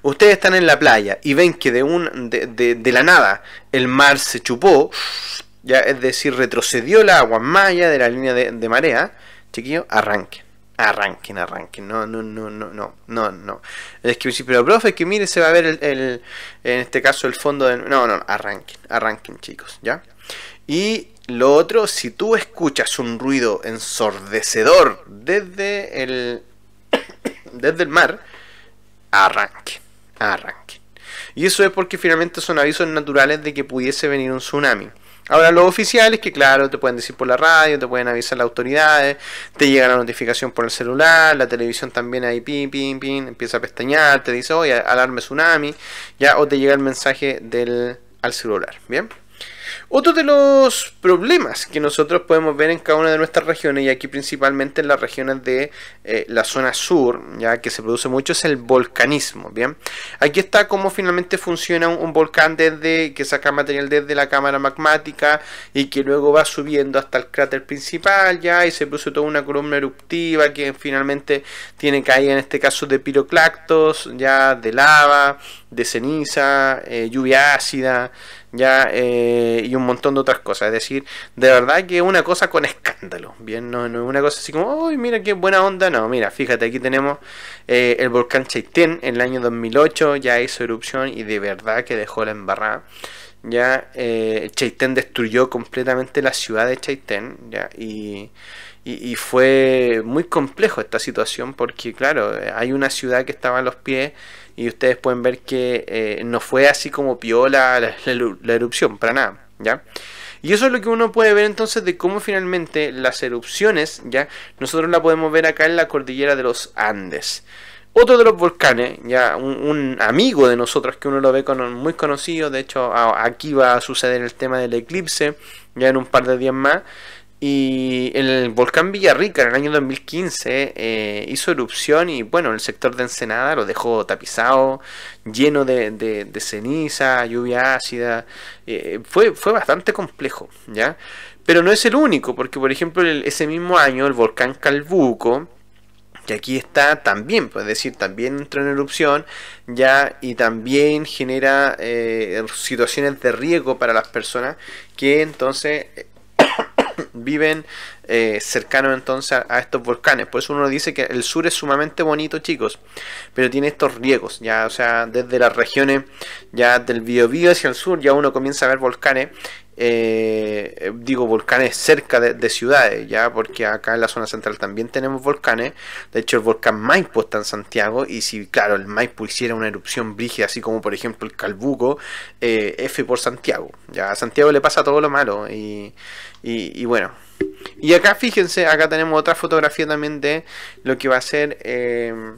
ustedes están en la playa y ven que de, un, de, la nada el mar se chupó, ya, es decir, retrocedió la agua más de la línea de, de marea, chiquillos, arranquen arranquen, arranquen. No, no, no, no, no, no, no. Es que si, pero profe, que mire, se va a ver el, en este caso el fondo de, No, no, arranquen, arranquen chicos, ¿ya? Y lo otro, si tú escuchas un ruido ensordecedor desde el, [COUGHS] desde el mar, arranquen, arranquen. Y eso es porque finalmente son avisos naturales de que pudiese venir un tsunami. Ahora los oficiales que claro, te pueden decir por la radio, te pueden avisar las autoridades, te llega la notificación por el celular, la televisión también ahí pin, pim, pin, empieza a pestañear, te dice, oye, alarme tsunami, ya, o te llega el mensaje del, al celular, ¿bien? Otro de los problemas que nosotros podemos ver en cada una de nuestras regiones, y aquí principalmente en las regiones de eh, la zona sur, ya que se produce mucho, es el volcanismo. Bien, aquí está cómo finalmente funciona un, volcán desde que saca material desde la cámara magmática y que luego va subiendo hasta el cráter principal, ya, y se produce toda una columna eruptiva que finalmente tiene caída en este caso de piroclactos, ya, de lava, de ceniza, eh, lluvia ácida ya eh, y un montón de otras cosas. Es decir, de verdad que una cosa con escándalo. Bien, no, es una cosa así como, uy, mira qué buena onda. No, mira, fíjate, aquí tenemos eh, el volcán Chaitén en el año 2008, ya hizo erupción y de verdad que dejó la embarrada. Ya eh, Chaitén destruyó completamente la ciudad de Chaitén ya, y, y, fue muy complejo esta situación porque, claro, eh, hay una ciudad que estaba a los pies y ustedes pueden ver que eh, no fue así como piola la, erupción, para nada, ¿ya? Y eso es lo que uno puede ver entonces de cómo finalmente las erupciones, ¿ya? Nosotros la podemos ver acá en la cordillera de los Andes. Otro de los volcanes, ya un, amigo de nosotros que uno lo ve con, muy conocido, de hecho aquí va a suceder el tema del eclipse, ya en un par de días más, y el volcán Villarrica en el año 2015 eh, hizo erupción y bueno, el sector de Ensenada lo dejó tapizado, lleno de, ceniza, lluvia ácida. Eh, fue, fue bastante complejo, ¿ya? Pero no es el único, porque por ejemplo ese mismo año el volcán Calbuco, que aquí está también, puedes decir, también entró en erupción ya y también genera eh, situaciones de riesgo para las personas que entonces viven eh, cercanos entonces a, estos volcanes. Por eso uno dice que el sur es sumamente bonito, chicos, pero tiene estos riegos, ya, o sea, desde las regiones ya del Biobío hacia el sur, ya uno comienza a ver volcanes eh, digo volcanes cerca de, ciudades, ya porque acá en la zona central también tenemos volcanes. De hecho, el volcán Maipo está en Santiago y si, claro, el Maipo hiciera una erupción brígida, así como por ejemplo el Calbuco, eh, F por Santiago. Ya a Santiago le pasa todo lo malo y, bueno. Y acá fíjense, acá tenemos otra fotografía también de lo que va a ser... Eh,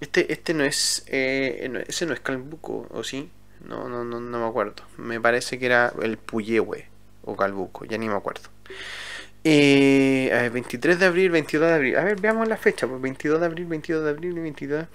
este, este no es... ese no es Calbuco, ¿o sí? No, no, no, no me acuerdo. Me parece que era el Puyehue o Calbuco, ya ni me acuerdo. Eh, a ver, 23 de abril, 22 de abril. A ver, veamos la fecha. Pues 22 de abril, 22 de abril y 22.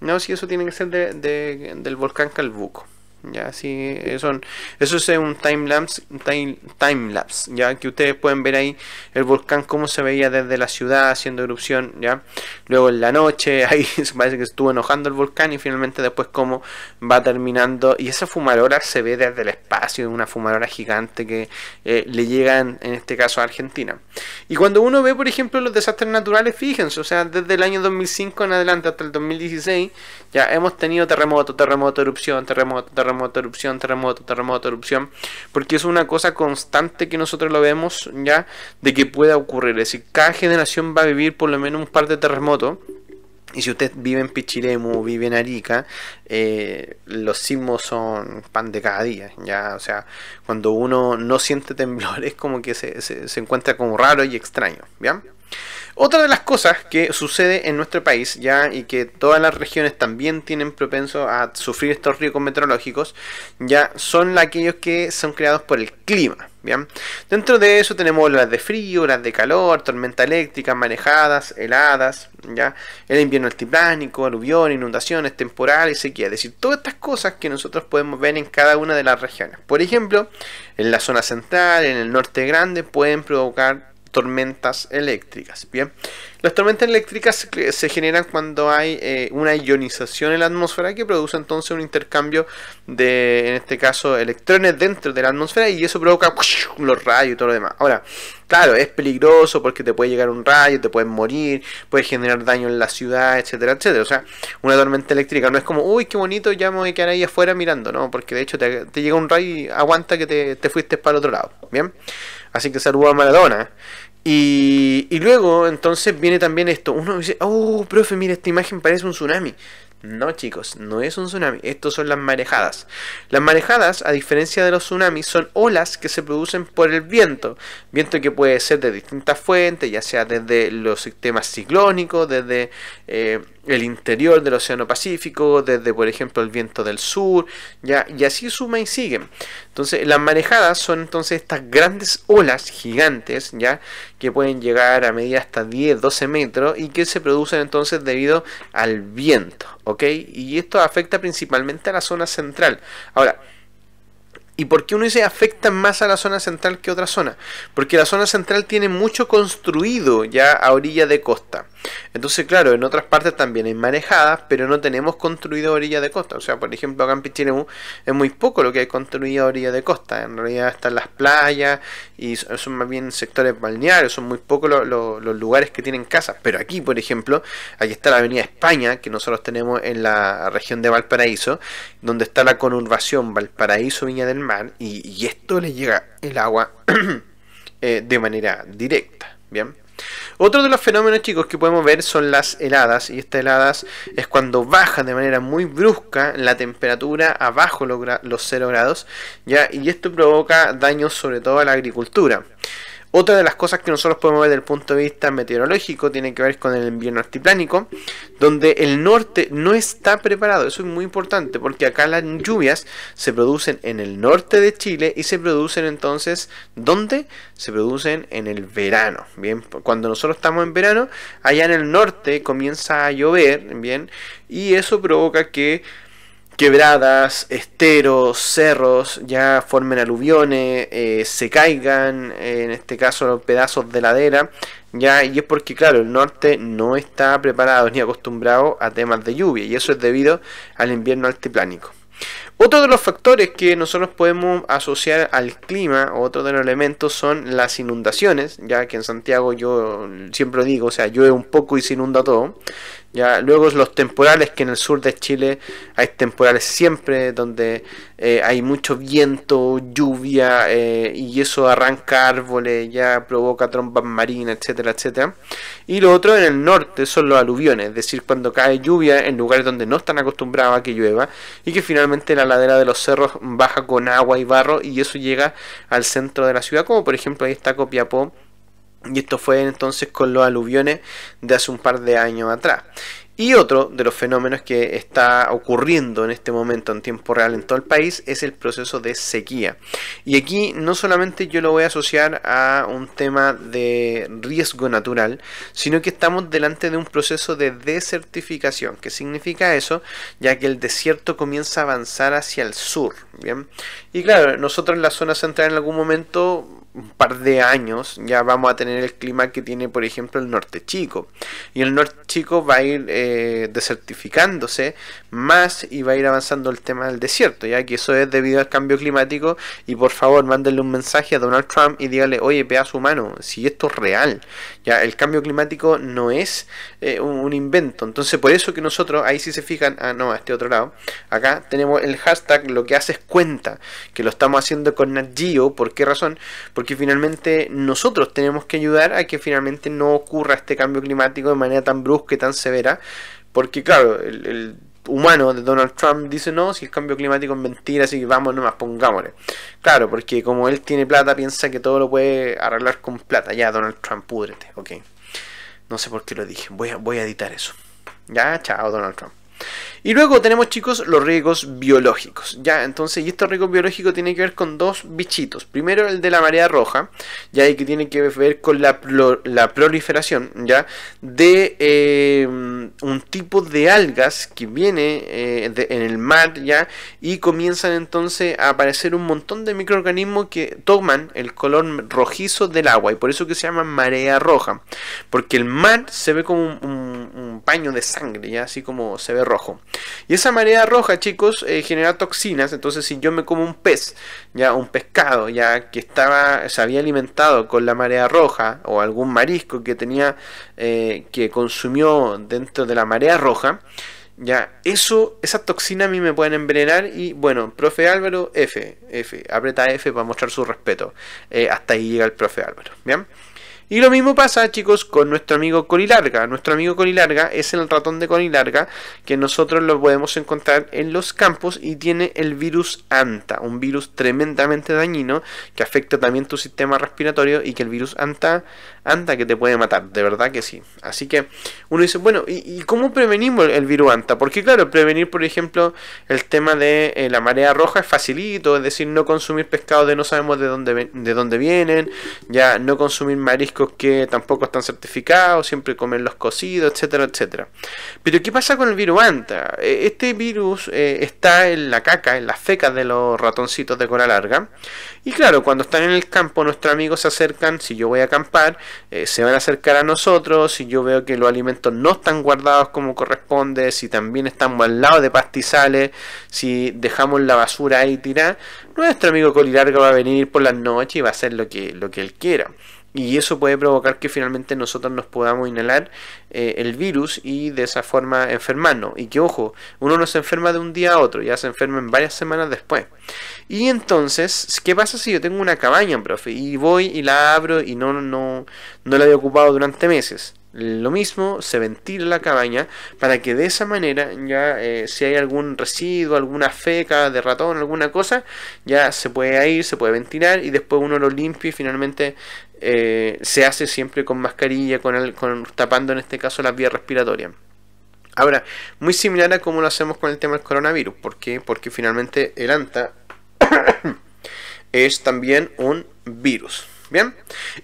No, si eso tiene que ser de, del volcán Calbuco. Ya, sí, eso, eh, eso es eh, un timelapse, time, time lapse, ya que ustedes pueden ver ahí el volcán cómo se veía desde la ciudad haciendo erupción, ya. Luego en la noche, [LAUGHS] ahí parece que estuvo enojando el volcán y finalmente después cómo va terminando. Y esa fumarola se ve desde el espacio, una fumarola gigante que eh, le llega en, en este caso a Argentina. Y cuando uno ve, por ejemplo, los desastres naturales, fíjense, o sea, desde el año 2005 en adelante hasta el 2016, ya hemos tenido terremoto, terremoto, erupción, terremoto, terremoto terremoto, erupción, terremoto, terremoto, erupción, porque es una cosa constante que nosotros lo vemos ya de que pueda ocurrir. Es decir, cada generación va a vivir por lo menos un par de terremotos. Y si usted vive en Pichiremu, vive en Arica, eh, los sismos son pan de cada día. Ya, o sea, cuando uno no siente temblores, como que se, se encuentra como raro y extraño. ¿Bien? Otra de las cosas que sucede en nuestro país ya y que todas las regiones también tienen propenso a sufrir estos riesgos meteorológicos ya son aquellos que son creados por el clima. ¿bien? Dentro de eso tenemos las de frío, las de calor, tormenta eléctrica, manejadas, heladas, ¿ya? el invierno altiplánico, aluvión, inundaciones, temporales, sequía. Es decir, todas estas cosas que nosotros podemos ver en cada una de las regiones. Por ejemplo, en la zona central, en el norte grande, pueden provocar tormentas eléctricas. Bien, las tormentas eléctricas se generan cuando hay eh, una ionización en la atmósfera que produce entonces un intercambio de, en este caso, electrones dentro de la atmósfera y eso provoca [LAUGHS] los rayos y todo lo demás. Ahora, claro, es peligroso porque te puede llegar un rayo, te pueden morir, puede generar daño en la ciudad, etcétera, etcétera. O sea, una tormenta eléctrica no es como, uy, qué bonito, ya me voy a ahí afuera mirando, ¿no? Porque de hecho te, llega un rayo y aguanta que te, fuiste para el otro lado. Bien, así que saludo a Maradona. Y, luego, entonces, viene también esto. Uno dice, oh, profe, mira, esta imagen parece un tsunami. No, chicos, no es un tsunami. Estos son las marejadas. Las marejadas, a diferencia de los tsunamis, son olas que se producen por el viento. Viento que puede ser de distintas fuentes, ya sea desde los sistemas ciclónicos, desde eh, el interior del Océano Pacífico, desde por ejemplo el viento del sur, ya, y así suma y sigue. Entonces, las marejadas son entonces estas grandes olas gigantes, ya, que pueden llegar a medir hasta 10, 12 metros y que se producen entonces debido al viento, ¿ok? Y esto afecta principalmente a la zona central. Ahora, ¿Y por qué uno dice afecta más a la zona central que otra zona? Porque la zona central tiene mucho construido ya a orilla de costa. Entonces, claro, en otras partes también hay manejadas, pero no tenemos construido orilla de costa. O sea, por ejemplo, acá en es muy poco lo que hay construido orilla de costa. En realidad están las playas y son más bien sectores balnearios, son muy pocos los lugares que tienen casas. Pero aquí, por ejemplo, aquí está la Avenida España, que nosotros tenemos en la región de Valparaíso, donde está la conurbación Valparaíso-Viña del Mar, y, esto le llega el agua [CLEARS THROAT] eh, de manera directa. Bien. Otro de los fenómenos chicos que podemos ver son las heladas y estas heladas es cuando baja de manera muy brusca la temperatura abajo los 0 grados ¿ya? y esto provoca daños sobre todo a la agricultura. Otra de las cosas que nosotros podemos ver desde el punto de vista meteorológico tiene que ver con el invierno altiplánico, donde el norte no está preparado. Eso es muy importante porque acá las lluvias se producen en el norte de Chile y se producen entonces, ¿dónde? Se producen en el verano. Bien, cuando nosotros estamos en verano, allá en el norte comienza a llover, bien, y eso provoca que quebradas, esteros, cerros, ya formen aluviones, eh, se caigan, en este caso los pedazos de ladera, ya, y es porque, claro, el norte no está preparado ni acostumbrado a temas de lluvia, y eso es debido al invierno altiplánico. Otro de los factores que nosotros podemos asociar al clima, otro de los elementos son las inundaciones, ya que en Santiago yo siempre digo, o sea, llueve un poco y se inunda todo, ya, luego los temporales, que en el sur de Chile hay temporales siempre, donde eh, hay mucho viento, lluvia, eh, y eso arranca árboles, ya provoca trombas marinas, etcétera, etcétera. Y lo otro en el norte son los aluviones, es decir, cuando cae lluvia en lugares donde no están acostumbrados a que llueva, y que finalmente la ladera de los cerros baja con agua y barro, y eso llega al centro de la ciudad, como por ejemplo ahí está Copiapó y esto fue entonces con los aluviones de hace un par de años atrás. Y otro de los fenómenos que está ocurriendo en este momento en tiempo real en todo el país es el proceso de sequía. Y aquí no solamente yo lo voy a asociar a un tema de riesgo natural, sino que estamos delante de un proceso de desertificación. ¿Qué significa eso? Ya que el desierto comienza a avanzar hacia el sur. ¿bien? Y claro, nosotros en la zona central en algún momento un par de años ya vamos a tener el clima que tiene, por ejemplo, el norte chico. Y el norte chico va a ir eh, desertificándose más y va a ir avanzando el tema del desierto, ya que eso es debido al cambio climático. Y por favor, mándenle un mensaje a Donald Trump y dígale, oye, su humano, si esto es real, ya el cambio climático no es eh, un, invento. Entonces, por eso que nosotros, ahí si se fijan, ah, no, a este otro lado, acá tenemos el hashtag lo que haces cuenta, que lo estamos haciendo con NatGeo. ¿Por qué razón? Porque finalmente nosotros tenemos que ayudar a que finalmente no ocurra este cambio climático de manera tan brusca y tan severa. Porque, claro, el, humano de Donald Trump dice no, si el cambio climático es mentira, así que vamos nomás, pongámosle. Claro, porque como él tiene plata, piensa que todo lo puede arreglar con plata. Ya, Donald Trump, pudrete, ok. No sé por qué lo dije. Voy a, voy a editar eso. Ya, chao, Donald Trump. Y luego tenemos, chicos, los riesgos biológicos. Ya, entonces, y estos riesgos biológicos tienen que ver con dos bichitos. Primero, el de la marea roja, ya, y que tiene que ver con la, proliferación, ya, de eh, un tipo de algas que viene eh, en el mar, ya, y comienzan entonces a aparecer un montón de microorganismos que toman el color rojizo del agua, y por eso que se llama marea roja, porque el mar se ve como un, un paño de sangre, ya, así como se ve rojo. Y esa marea roja, chicos, eh, genera toxinas. Entonces, si yo me como un pez, ya un pescado, ya que estaba, se había alimentado con la marea roja, o algún marisco que tenía, eh, que consumió dentro de la marea roja, ya, eso, esa toxina a mí me pueden envenenar y bueno, profe Álvaro, F, F, aprieta F para mostrar su respeto. Eh, hasta ahí llega el profe Álvaro, ¿bien? Y lo mismo pasa, chicos, con nuestro amigo Larga. Nuestro amigo Larga es el ratón de Larga, que nosotros lo podemos encontrar en los campos y tiene el virus ANTA, un virus tremendamente dañino que afecta también tu sistema respiratorio y que el virus ANTA anta que te puede matar, de verdad que sí. Así que uno dice, bueno, ¿y, cómo prevenimos el, virus anta? Porque claro, prevenir, por ejemplo, el tema de eh, la marea roja es facilito, es decir, no consumir pescado de no sabemos de dónde, de dónde vienen, ya no consumir mariscos que tampoco están certificados, siempre comerlos cocidos, etcétera, etcétera. Pero ¿qué pasa con el virus anta? E, este virus eh, está en la caca, en las fecas de los ratoncitos de cola larga, y claro, cuando están en el campo, nuestros amigos se acercan, si yo voy a acampar, eh, se van a acercar a nosotros, si yo veo que los alimentos no están guardados como corresponde, si también estamos al lado de pastizales, si dejamos la basura ahí tirada, nuestro amigo colilarga va a venir por las noches y va a hacer lo que, lo que él quiera y eso puede provocar que finalmente nosotros nos podamos inhalar eh, el virus y de esa forma enfermarnos. Y que ojo, uno no se enferma de un día a otro, ya se enferma en varias semanas después. Y entonces, ¿qué pasa si yo tengo una cabaña, profe? Y voy y la abro y no, no, no la había ocupado durante meses. Lo mismo, se ventila la cabaña para que de esa manera ya eh, si hay algún residuo, alguna feca de ratón, alguna cosa, ya se puede ir, se puede ventilar y después uno lo limpia y finalmente eh, se hace siempre con mascarilla, con, tapando en este caso las vías respiratorias. Ahora, muy similar a cómo lo hacemos con el tema del coronavirus. ¿Por Porque finalmente el ANTA [COUGHS] es también un virus. ¿Bien?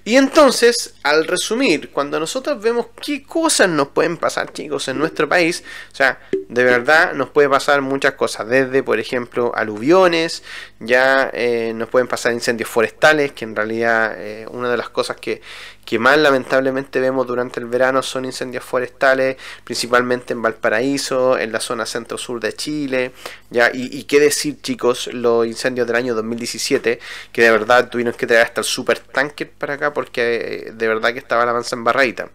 Y entonces, al resumir, cuando nosotros vemos qué cosas nos pueden pasar, chicos, en nuestro país, o sea, de verdad nos puede pasar muchas cosas, desde, por ejemplo, aluviones, ya eh, nos pueden pasar incendios forestales, que en realidad eh, una de las cosas que, que más lamentablemente vemos durante el verano son incendios forestales, principalmente en Valparaíso, en la zona centro-sur de Chile. ¿ya? Y, qué decir, chicos, los incendios del año 2017, que de verdad tuvimos que traer hasta el super para acá porque eh, de verdad que estaba la manza en barraita.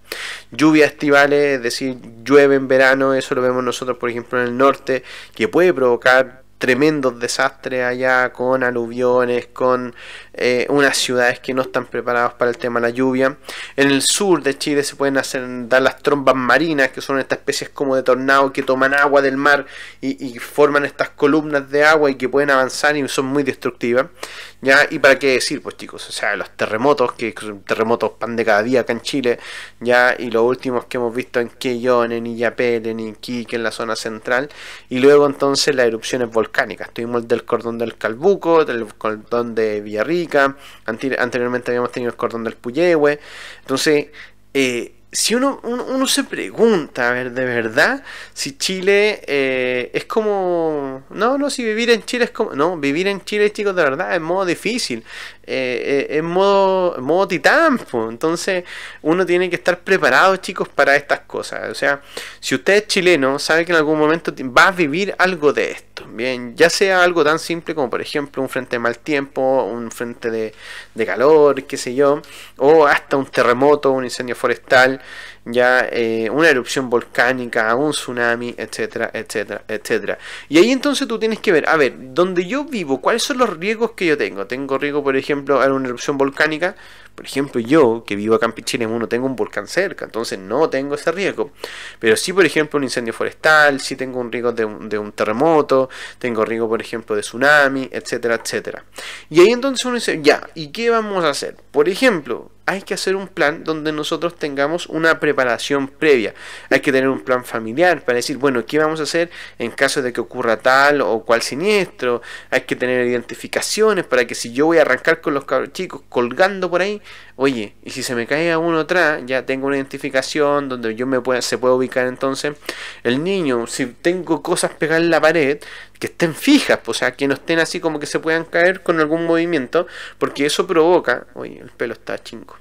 Lluvias estivales, es decir, llueve en verano, eso lo vemos nosotros, por ejemplo, en el norte, que puede provocar tremendos desastres allá con aluviones, con eh, unas ciudades que no están preparadas para el tema de la lluvia. En el sur de Chile se pueden hacer, dar las trombas marinas, que son estas especies como de tornado que toman agua del mar y, forman estas columnas de agua y que pueden avanzar y son muy destructivas. ¿ya? ¿Y para qué decir, pues chicos? O sea, los terremotos, que son terremotos pan de cada día acá en Chile, ¿ya? y los últimos que hemos visto en Quellón, en Illapel, en Iquique, en la zona central, y luego entonces las erupciones volcánicas estuvimos Tuvimos del cordón del Calbuco, del cordón de Villarrica, anteriormente habíamos tenido el cordón del Puyehue. Entonces, eh, si uno, uno, se pregunta, a ver, de verdad, si Chile eh, es como... No, no, si vivir en Chile es como... No, vivir en Chile, chicos, de verdad, es modo difícil, eh, eh, es modo, modo titán. Pues. Entonces, uno tiene que estar preparado, chicos, para estas cosas. O sea, si usted es chileno, sabe que en algún momento va a vivir algo de esto. Bien, ya sea algo tan simple como, por ejemplo, un frente de mal tiempo, un frente de, de calor, qué sé yo, o hasta un terremoto, un incendio forestal ya eh, una erupción volcánica, un tsunami, etcétera, etcétera, etcétera. Y ahí entonces tú tienes que ver, a ver, donde yo vivo, ¿cuáles son los riesgos que yo tengo? Tengo riesgo, por ejemplo, a una erupción volcánica. Por ejemplo, yo, que vivo acá en uno 1, tengo un volcán cerca, entonces no tengo ese riesgo. Pero sí, por ejemplo, un incendio forestal, sí tengo un riesgo de un, de un terremoto, tengo riesgo, por ejemplo, de tsunami, etcétera, etcétera. Y ahí entonces uno dice, ya, ¿y qué vamos a hacer? Por ejemplo, hay que hacer un plan donde nosotros tengamos una preparación previa. Hay que tener un plan familiar para decir, bueno, ¿qué vamos a hacer en caso de que ocurra tal o cual siniestro? Hay que tener identificaciones para que si yo voy a arrancar con los chicos colgando por ahí, Oye, y si se me cae a uno atrás, ya tengo una identificación donde yo me pueda, se puede ubicar entonces. El niño, si tengo cosas pegadas en la pared, que estén fijas, pues, o sea, que no estén así como que se puedan caer con algún movimiento, porque eso provoca. Oye, el pelo está chingo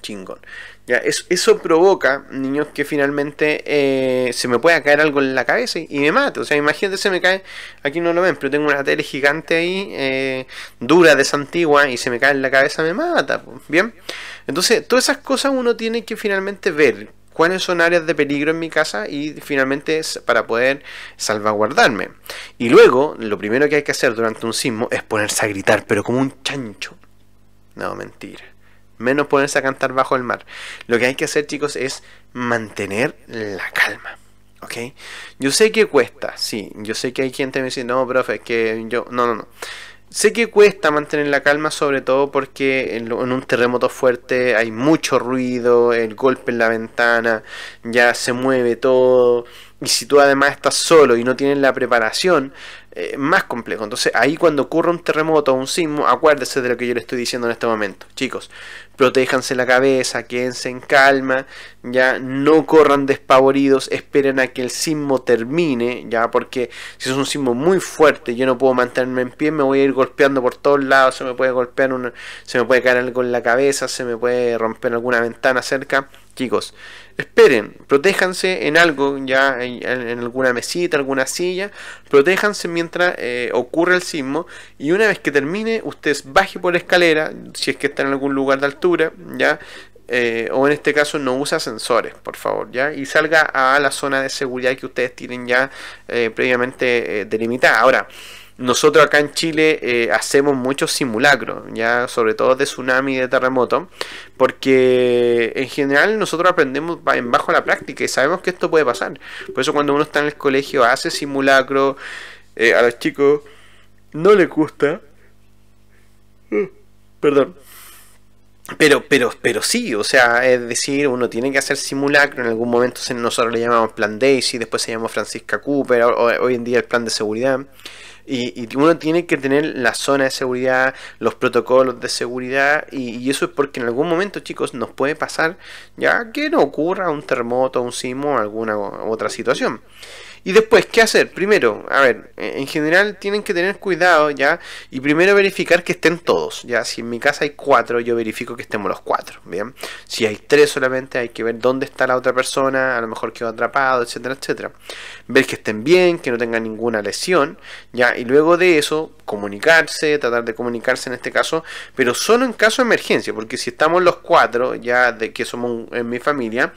chingón eso, provoca, niños, que finalmente eh, se me pueda caer algo en la cabeza y, me mata, O sea, imagínate, se me cae, aquí no lo ven, pero tengo una tele gigante ahí, eh, dura, desantigua, y se me cae en la cabeza, me mata. Bien, entonces, todas esas cosas uno tiene que finalmente ver cuáles son áreas de peligro en mi casa y finalmente es para poder salvaguardarme. Y luego, lo primero que hay que hacer durante un sismo es ponerse a gritar, pero como un chancho. No, mentira menos ponerse a cantar bajo el mar. Lo que hay que hacer, chicos, es mantener la calma. ¿Ok? Yo sé que cuesta, sí. Yo sé que hay gente que me dice, no, profe, es que yo. No, no, no. Sé que cuesta mantener la calma, sobre todo porque en, un terremoto fuerte hay mucho ruido, el golpe en la ventana, ya se mueve todo. Y si tú además estás solo y no tienes la preparación, eh, más complejo. Entonces ahí cuando ocurra un terremoto o un sismo, acuérdese de lo que yo le estoy diciendo en este momento. Chicos, protéjanse la cabeza, quédense en calma, ya no corran despavoridos, esperen a que el sismo termine, ya porque si es un sismo muy fuerte, yo no puedo mantenerme en pie, me voy a ir golpeando por todos lados, se me puede golpear una, se me puede caer algo en la cabeza, se me puede romper alguna ventana cerca. Chicos, esperen, protéjanse en algo, ya en, alguna mesita, alguna silla, protéjanse mientras eh, ocurre el sismo y una vez que termine, ustedes baje por la escalera, si es que está en algún lugar de altura, ya eh, o en este caso no usa ascensores, por favor, ¿ya? Y salga a la zona de seguridad que ustedes tienen ya eh, previamente eh, delimitada. Ahora, nosotros acá en Chile eh, hacemos muchos simulacros, ya sobre todo de tsunami y de terremoto, porque en general nosotros aprendemos bajo la práctica y sabemos que esto puede pasar. Por eso cuando uno está en el colegio hace simulacro, eh, a los chicos no les gusta. Eh, perdón. Pero, pero, pero sí, o sea, es decir, uno tiene que hacer simulacro, en algún momento nosotros le llamamos plan Daisy, después se llamó Francisca Cooper, hoy en día el plan de seguridad. Y, uno tiene que tener la zona de seguridad, los protocolos de seguridad, y, eso es porque en algún momento, chicos, nos puede pasar ya que no ocurra un terremoto, un sismo, alguna otra situación. Y después, ¿qué hacer? Primero, a ver, eh, en general tienen que tener cuidado, ¿ya? Y primero verificar que estén todos, ¿ya? Si en mi casa hay cuatro, yo verifico que estemos los cuatro, ¿bien? Si hay tres solamente, hay que ver dónde está la otra persona, a lo mejor quedó atrapado, etcétera, etcétera. Ver que estén bien, que no tengan ninguna lesión, ¿ya? Y luego de eso, comunicarse, tratar de comunicarse en este caso, pero solo en caso de emergencia, porque si estamos los cuatro, ya de que somos en mi familia,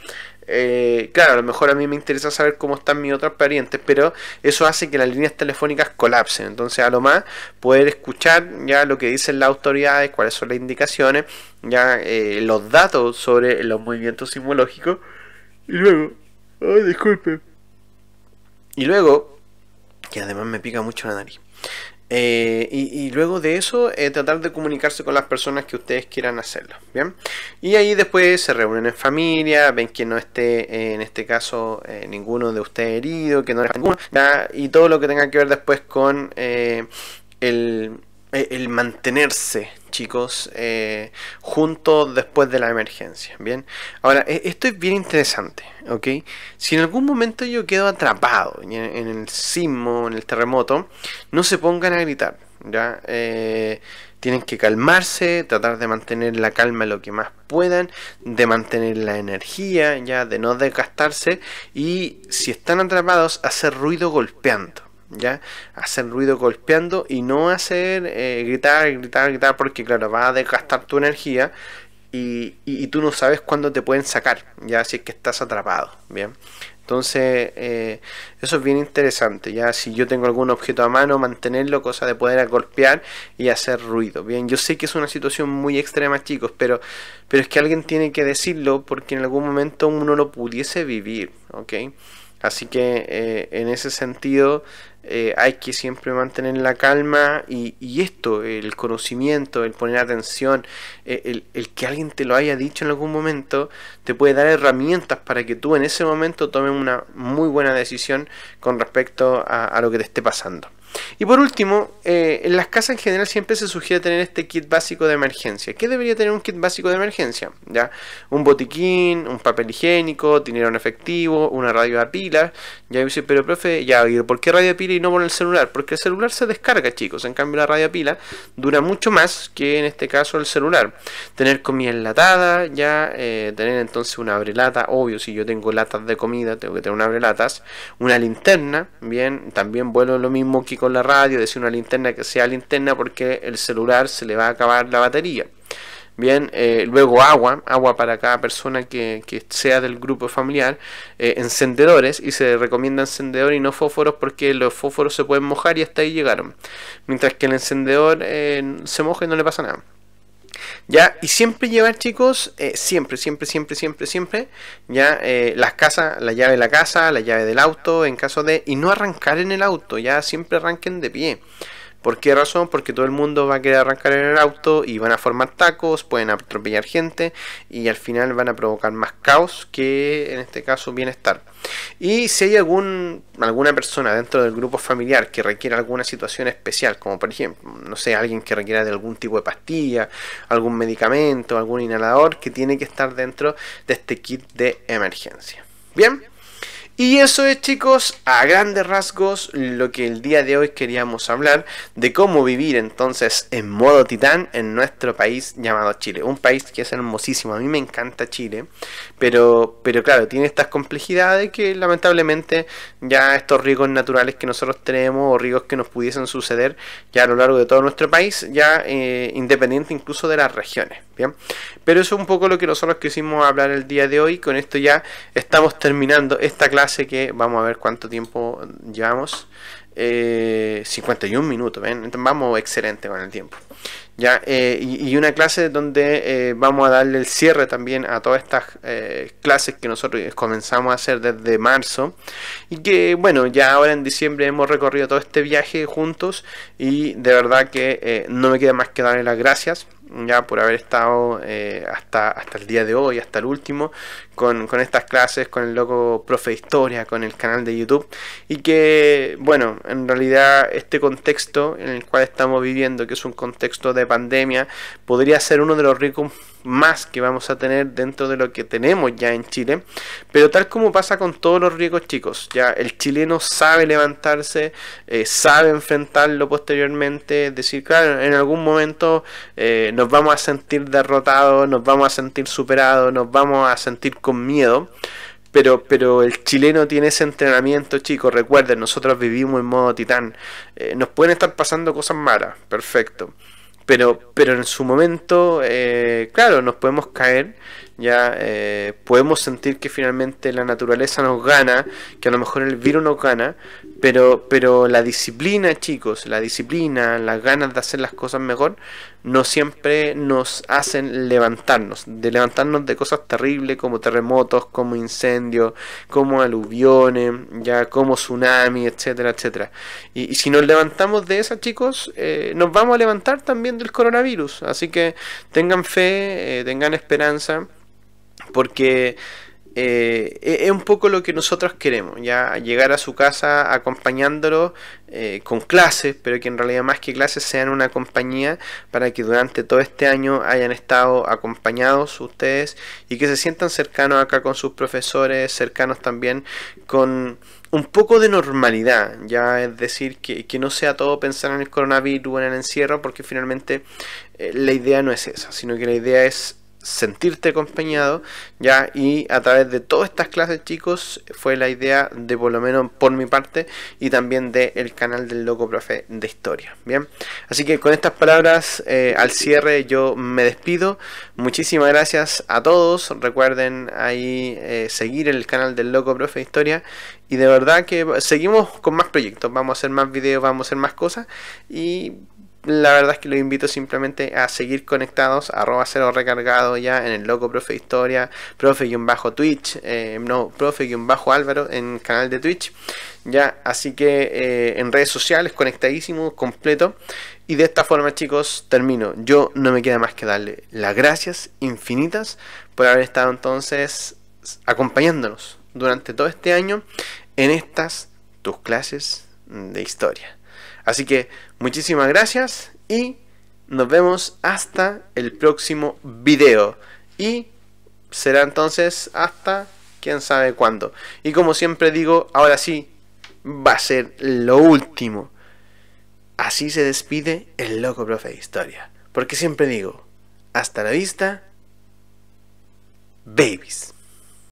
eh, claro, a lo mejor a mí me interesa saber cómo están mis otros parientes, pero eso hace que las líneas telefónicas colapsen. Entonces, a lo más, poder escuchar ya lo que dicen las autoridades, cuáles son las indicaciones, ya eh, los datos sobre los movimientos sismológicos. Y luego, ay, disculpe. Y luego, que además me pica mucho la nariz. Eh, y, luego de eso, eh, tratar de comunicarse con las personas que ustedes quieran hacerlo. ¿bien? Y ahí después se reúnen en familia, ven que no esté, eh, en este caso, ninguno de ustedes herido, que no haya ninguno, y todo lo que tenga que ver después con el, eh, el mantenerse, chicos, eh, juntos después de la emergencia. Bien, ahora e, esto es bien interesante, ¿ok? Si en algún momento yo quedo atrapado en, el sismo, en el terremoto, no se pongan a gritar, ¿ya? Eh, tienen que calmarse, tratar de mantener la calma lo que más puedan, de mantener la energía, ya, de no desgastarse y si están atrapados, hacer ruido golpeando. ¿ya? Hacer ruido golpeando y no hacer eh, gritar, gritar, gritar, porque claro, va a desgastar tu energía y, tú no sabes cuándo te pueden sacar, ya si es que estás atrapado, ¿bien? Entonces, eh, eso es bien interesante, ya si yo tengo algún objeto a mano, mantenerlo, cosa de poder golpear y hacer ruido, ¿bien? Yo sé que es una situación muy extrema, chicos, pero, pero es que alguien tiene que decirlo porque en algún momento uno lo pudiese vivir, ¿ok? Así que eh, en ese sentido eh, hay que siempre mantener la calma y, esto, el conocimiento, el poner atención, eh, el, que alguien te lo haya dicho en algún momento, te puede dar herramientas para que tú en ese momento tomes una muy buena decisión con respecto a lo que te esté pasando. Y por último, eh, en las casas en general siempre se sugiere tener este kit básico de emergencia. ¿Qué debería tener un kit básico de emergencia? ¿Ya? Un botiquín, un papel higiénico, dinero en efectivo, una radio a pila. Ya pero profe, ya, ¿por qué radio a pila y no por el celular? Porque el celular se descarga, chicos. En cambio, la radio a pila dura mucho más que en este caso el celular. Tener comida enlatada, ya, eh, tener entonces una abrelata, obvio, si yo tengo latas de comida, tengo que tener una abrelatas, una linterna, bien, también vuelo lo mismo que con la radio, decir una linterna que sea linterna porque el celular se le va a acabar la batería. Bien, eh, luego agua, agua para cada persona que, sea del grupo familiar, eh, encendedores, y se recomienda encendedor y no fósforos porque los fósforos se pueden mojar y hasta ahí llegaron. Mientras que el encendedor eh, se moja y no le pasa nada. ¿Ya? Y siempre llevar, chicos, eh, siempre, siempre, siempre, siempre, siempre, ya eh, las casas, la llave de la casa, la llave del auto, en caso de... Y no arrancar en el auto, ya siempre arranquen de pie. ¿Por qué razón? Porque todo el mundo va a querer arrancar en el auto y van a formar tacos, pueden atropellar gente y al final van a provocar más caos que en este caso bienestar. Y si hay algún, alguna persona dentro del grupo familiar que requiera alguna situación especial, como por ejemplo, no sé, alguien que requiera de algún tipo de pastilla, algún medicamento, algún inhalador, que tiene que estar dentro de este kit de emergencia. Bien. Y eso es chicos, a grandes rasgos, lo que el día de hoy queríamos hablar de cómo vivir entonces en modo titán en nuestro país llamado Chile. Un país que es hermosísimo, a mí me encanta Chile, pero, pero claro, tiene estas complejidades que lamentablemente ya estos riesgos naturales que nosotros tenemos o riesgos que nos pudiesen suceder ya a lo largo de todo nuestro país, ya eh, independiente incluso de las regiones. Pero eso es un poco lo que nosotros quisimos hablar el día de hoy. Con esto ya estamos terminando esta clase que vamos a ver cuánto tiempo llevamos. 51 eh, minutos, Entonces vamos excelente con el tiempo. ¿ya? Eh, y, una clase donde eh, vamos a darle el cierre también a todas estas clases que nosotros comenzamos a hacer desde marzo. Y que bueno, ya ahora en diciembre hemos recorrido todo este viaje juntos y de verdad que no me queda más que darle las gracias ya por haber estado eh, hasta, hasta el día de hoy, hasta el último, con, estas clases, con el loco profe historia, con el canal de YouTube. Y que, bueno, en realidad este contexto en el cual estamos viviendo, que es un contexto de pandemia, podría ser uno de los ricos más que vamos a tener dentro de lo que tenemos ya en Chile. Pero tal como pasa con todos los ricos chicos, ya el chileno sabe levantarse, eh, sabe enfrentarlo posteriormente, decir, claro, en algún momento eh, nos vamos a sentir derrotados, nos vamos a sentir superados, nos vamos a sentir con miedo. Pero, pero, el chileno tiene ese entrenamiento, chicos. Recuerden, nosotros vivimos en modo titán. Eh, nos pueden estar pasando cosas malas, perfecto. Pero, pero en su momento, eh, claro, nos podemos caer, ya eh, podemos sentir que finalmente la naturaleza nos gana, que a lo mejor el virus nos gana, pero, pero la disciplina, chicos, la disciplina, las ganas de hacer las cosas mejor, no siempre nos hacen levantarnos, de levantarnos de cosas terribles como terremotos, como incendios, como aluviones, ya como tsunami, etcétera, etcétera. Y, si nos levantamos de esas, chicos, eh, nos vamos a levantar también del coronavirus. Así que tengan fe, eh, tengan esperanza, porque eh, es un poco lo que nosotros queremos, ya llegar a su casa acompañándolo eh, con clases, pero que en realidad más que clases sean una compañía para que durante todo este año hayan estado acompañados ustedes y que se sientan cercanos acá con sus profesores, cercanos también con un poco de normalidad, ya es decir, que, que no sea todo pensar en el coronavirus, o en el encierro, porque finalmente eh, la idea no es esa, sino que la idea es sentirte acompañado, ¿ya? Y a través de todas estas clases, chicos, fue la idea de, por lo menos por mi parte, y también del El canal del Loco Profe de Historia, ¿bien? Así que con estas palabras eh, al cierre yo me despido. Muchísimas gracias a todos. Recuerden ahí eh, seguir el canal del Loco Profe de Historia. Y de verdad que seguimos con más proyectos. Vamos a hacer más videos, vamos a hacer más cosas. Y la verdad es que los invito simplemente a seguir conectados, arroba cero recargado ya en el loco profe historia, profe un bajo Twitch, eh, no, profe y un bajo Álvaro en canal de Twitch, ya, así que eh, en redes sociales conectadísimo, completo. Y de esta forma chicos, termino. Yo no me queda más que darle las gracias infinitas por haber estado entonces acompañándonos durante todo este año en estas tus clases de historia. Así que Muchísimas gracias y nos vemos hasta el próximo video. Y será entonces hasta quién sabe cuándo. Y como siempre digo, ahora sí, va a ser lo último. Así se despide el loco profe de historia. Porque siempre digo, hasta la vista, babies.